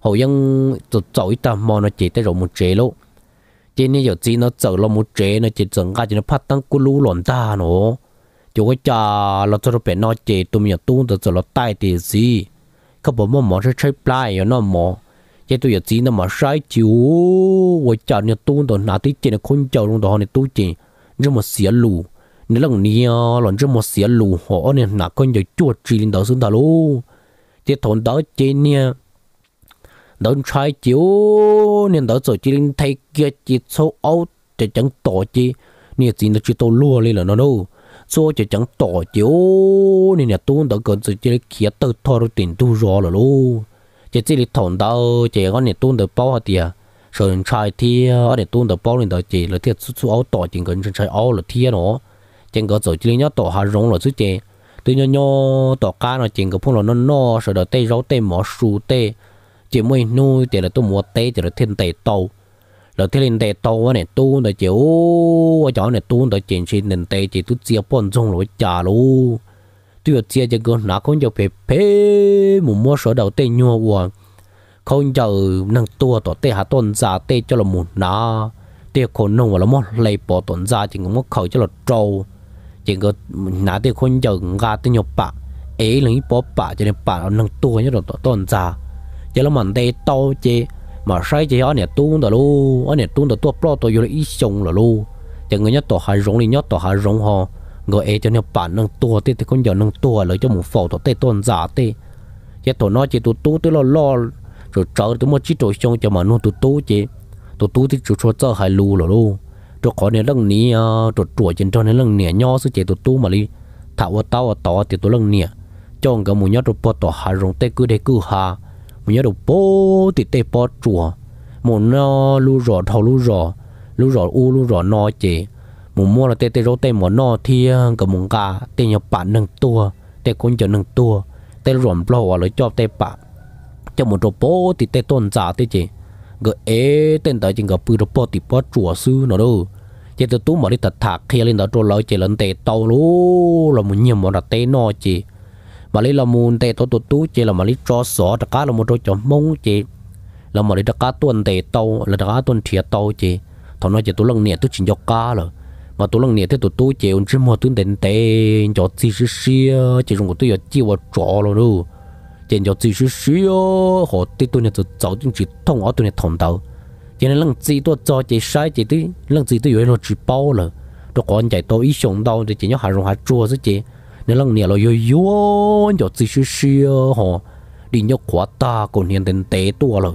hậu dân tôi chọn ta mò nó chỉ tới rồi một trẻ luôn chỉ nên giờ chỉ nó chọn lo một trẻ nó chỉ chọn ngay cho nó phát tăng cú lú loạn ta nó chú cái cha là cho nó bé nó chế tụi mình tu được cho nó tai thì gì không bỏ mỏ mỏ sẽ chơi play nó mỏ chế tụi giờ gì nó mà sai chú với cha nó tu được nà tí chế nó khôn chầu luôn đó này tu chế nhưng mà xỉa lù nếu lần nia lần trước mà xỉa lù họ này nà con giờ chua trì lên đó xuống đó luôn chế thôn đó chế nha, đó chơi chú nên đó rồi chỉ lên thay kia chỉ số áo, để chẳng tổ chi nia chỉ nó chỉ tổ lúa lên là nó đâu cho chẳng tỏ chiếu nên nhà tuôn đó còn chỉ là kia tự thò được tiền tu rõ là luôn chỉ chỉ là thằng đâu chỉ có nhà tuôn được bao hạt tiền sơn trai thì ở nhà tuôn được bao lên đó chỉ là thiệt số áo tỏ tiền gần sơn trai áo là thiệt nó chẳng có rồi chỉ là tỏ hà rong là chứ chỉ từ nhỏ nhỏ tỏ cá nó chỉ có phong là nó no rồi đó tê rau tê mỏ su tê chỉ mới nuôi chỉ là tôi mua tê chỉ là thiên tê tàu lo thế nên tệ tàu này tu là chịu ở chỗ này tu là chuyện gì nên tệ chỉ tu chia bốn trong lối trả luôn tu ở chia cho con nó không cho phê phê mù mua số đầu tê nhua uổng không cho nâng tua tổ tê hạ tuần giả tê cho là một nó tê khôn nông và là một lấy bỏ tuần giả chỉ có một khẩu cho là trâu chỉ có nã tê khôn cho gà tê nhục bạc ấy lấy bỏ bạc cho nên bạc nó năng tua nhất là tổ tuần giả chỉ là mình tê to chứ mà sai chỉ ở nè tuôn đó luôn anh nè tuôn đó tuột bỏ tôi rồi ít sông là luôn chẳng người nhất tuột hà rong thì nhất tuột hà rong ho người ấy cho nên bản năng tuột thì tê con giờ năng tuột lấy cho một phổ tuột tê tôn giả tê chỉ tổ nói chỉ tuột tuột tôi lo lo rồi chờ tôi mua chỉ tổ sông cho mà nó tuột tuột chỉ tuột tuột thì chủ cho cho hai lù là luôn rồi có lăng lần à, tổ chuột trên cho nên lăng nè nho sư chỉ tuột tuột mà đi thảo tao tao thì tuột lăng nè cho người muốn nhất tuột bỏ tuột hà rong tê cứ để cứ hà mình nhớ được bố thì tê bó chùa một nó lu rò thầu lu rò lu rò u lu rò no chị một mua là tê tê rô tê một no thì cả một gà tê nhập bạn nâng tua tê con chờ nâng tua tê rộn bò hòa lấy cho tê bạn cho một đầu bố thì tê tôn giả tê chị gỡ ế tên tới chừng gặp bự đầu bố thì bó chùa sư nó đâu chỉ từ tú mà đi thật thạc khi lên đó trôi lối chỉ lên tê tàu lú là một nhiều mà là tê no chị mà lấy là muốn tệ tôi tụt tú chỉ là mà lấy cho sợ đặc cả là một đôi chó mông chỉ là mà lấy đặc cả tuần tệ tàu là đặc cả tuần thiệt tàu chỉ thằng nói chỉ tôi lần nè tôi chỉ dọc cả rồi mà tôi lần nè tôi tụt tú chỉ còn chỉ mua tôi đến tệ cho chi xí xí chỉ dùng của tôi giờ chỉ vào trọ rồi đó, chỉ cho chi xí xí họ tí tôi nè tôi cháu tôi chỉ thông ở tôi nè thông đầu, chỉ nên lần chỉ tôi cho chỉ sai chỉ tí lần chỉ tôi vừa nó chỉ bao rồi tôi còn chạy tôi ý sống đâu thì chỉ nhớ hà rồng hà chua chứ chị nên lòng nè lo yo yo cho chỉ xí xí họ đi nhóc quá ta còn hiện đến tế tua rồi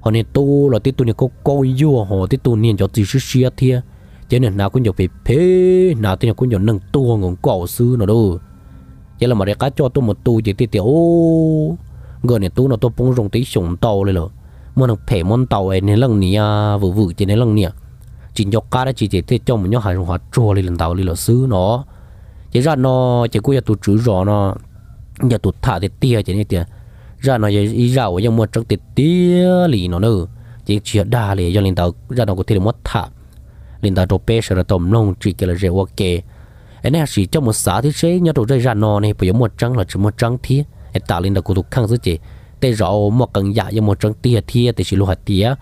họ nên tu là tít tu nè có coi yo họ tít tu nè cho chỉ xí xí thia chứ nên nào cũng nhóc về phê nào tít nhóc cũng nhóc nâng tua ngon cổ sư nó đâu chứ là mà để cá cho tôi một tu chỉ tít tiểu người nè tu nó tôi bung rong tí sủng tàu lên rồi mà nó phê món tàu ấy nên lòng nè vừa vừa chỉ nên lòng nè chỉ nhóc cá đó chỉ chỉ tít cho một nhóc hàng hòa chua lên lần tàu lên là sư nó chỉ ra nó chỉ có giờ tụt chữ rõ nó giờ tụt thả thì tia chỉ như tiền ra nó giờ ý ra ở trong một trắc thì tia lì nó nữa chỉ chuyện đa lì cho linh tàu ra nó có thể mất thả linh tàu trộp bê là tôm nong chỉ cái là rẻ ok anh em chỉ trong một xã thì sẽ nhớ đồ dây ra nó này bây giờ một trăng là chỉ một trăng thì anh ta linh tàu của tụt khăng giữ chỉ tê rõ một cần dạ cho một trăng tia tia thì chỉ lùi tia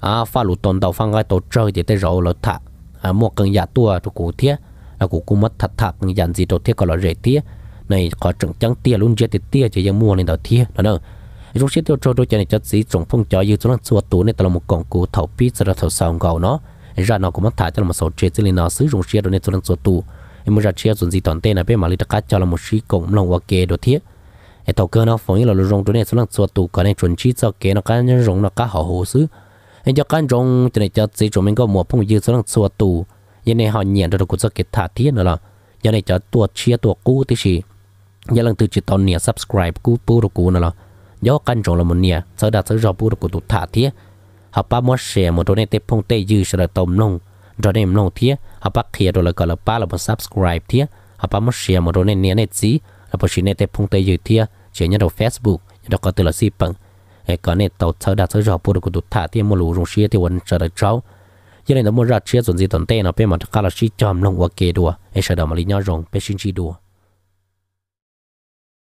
à phá lùi tồn tàu phăng cái tổ chơi thì tê rõ là thả à một cần dạ tua tụ cụ thiết là cụ cũng mất thật thạp những dạng gì đầu tiên có là rẻ tía này có trứng trắng tia luôn rẻ tia chỉ dùng mua nên đầu tiên đó nữa rút xếp tiêu trâu đôi chân này chất gì trồng phong cho như chúng nó xua tú này tao là một con cụ thầu pít ra thầu sào gạo nó ra nó cũng mất thải cho là một số chế lên nó sử dụng xe đôi này chúng nó xua tú em muốn ra xe dùng gì toàn tên là bên mà lấy tất cho là một sĩ cộng lòng hoa kê đồ thiết em thầu cơ nó phóng như là rồng đôi này chúng nó xua tú cái này chuẩn chỉ cho kê nó cái nhân rồng nó cá họ hồ sứ em cho cái rong chân này chất gì chúng mình có một phong như chúng nó xua tú giờ này họ nhận được cuộc cái thả thiết nữa là giờ này cho tua chia tua cũ tí gì giờ lần từ chỉ tao nia subscribe cũ bù được cũ nữa là do căn trọng là một nia sau đó sau rồi bù được cuộc thả thiết họ ba mua xe một đôi này tép phong tây dư sẽ là tôm nông rồi này nông thiết họ ba kia rồi là gọi là ba là một subscribe thiết họ ba mua xe một đôi này nia phong tây dư thiết chỉ nhận được facebook nhận được có từ là gì bằng cái này tàu sau đó sau rồi bù được cuộc thả thiết một lũ rung xia thì vẫn sẽ yalenta mua rachia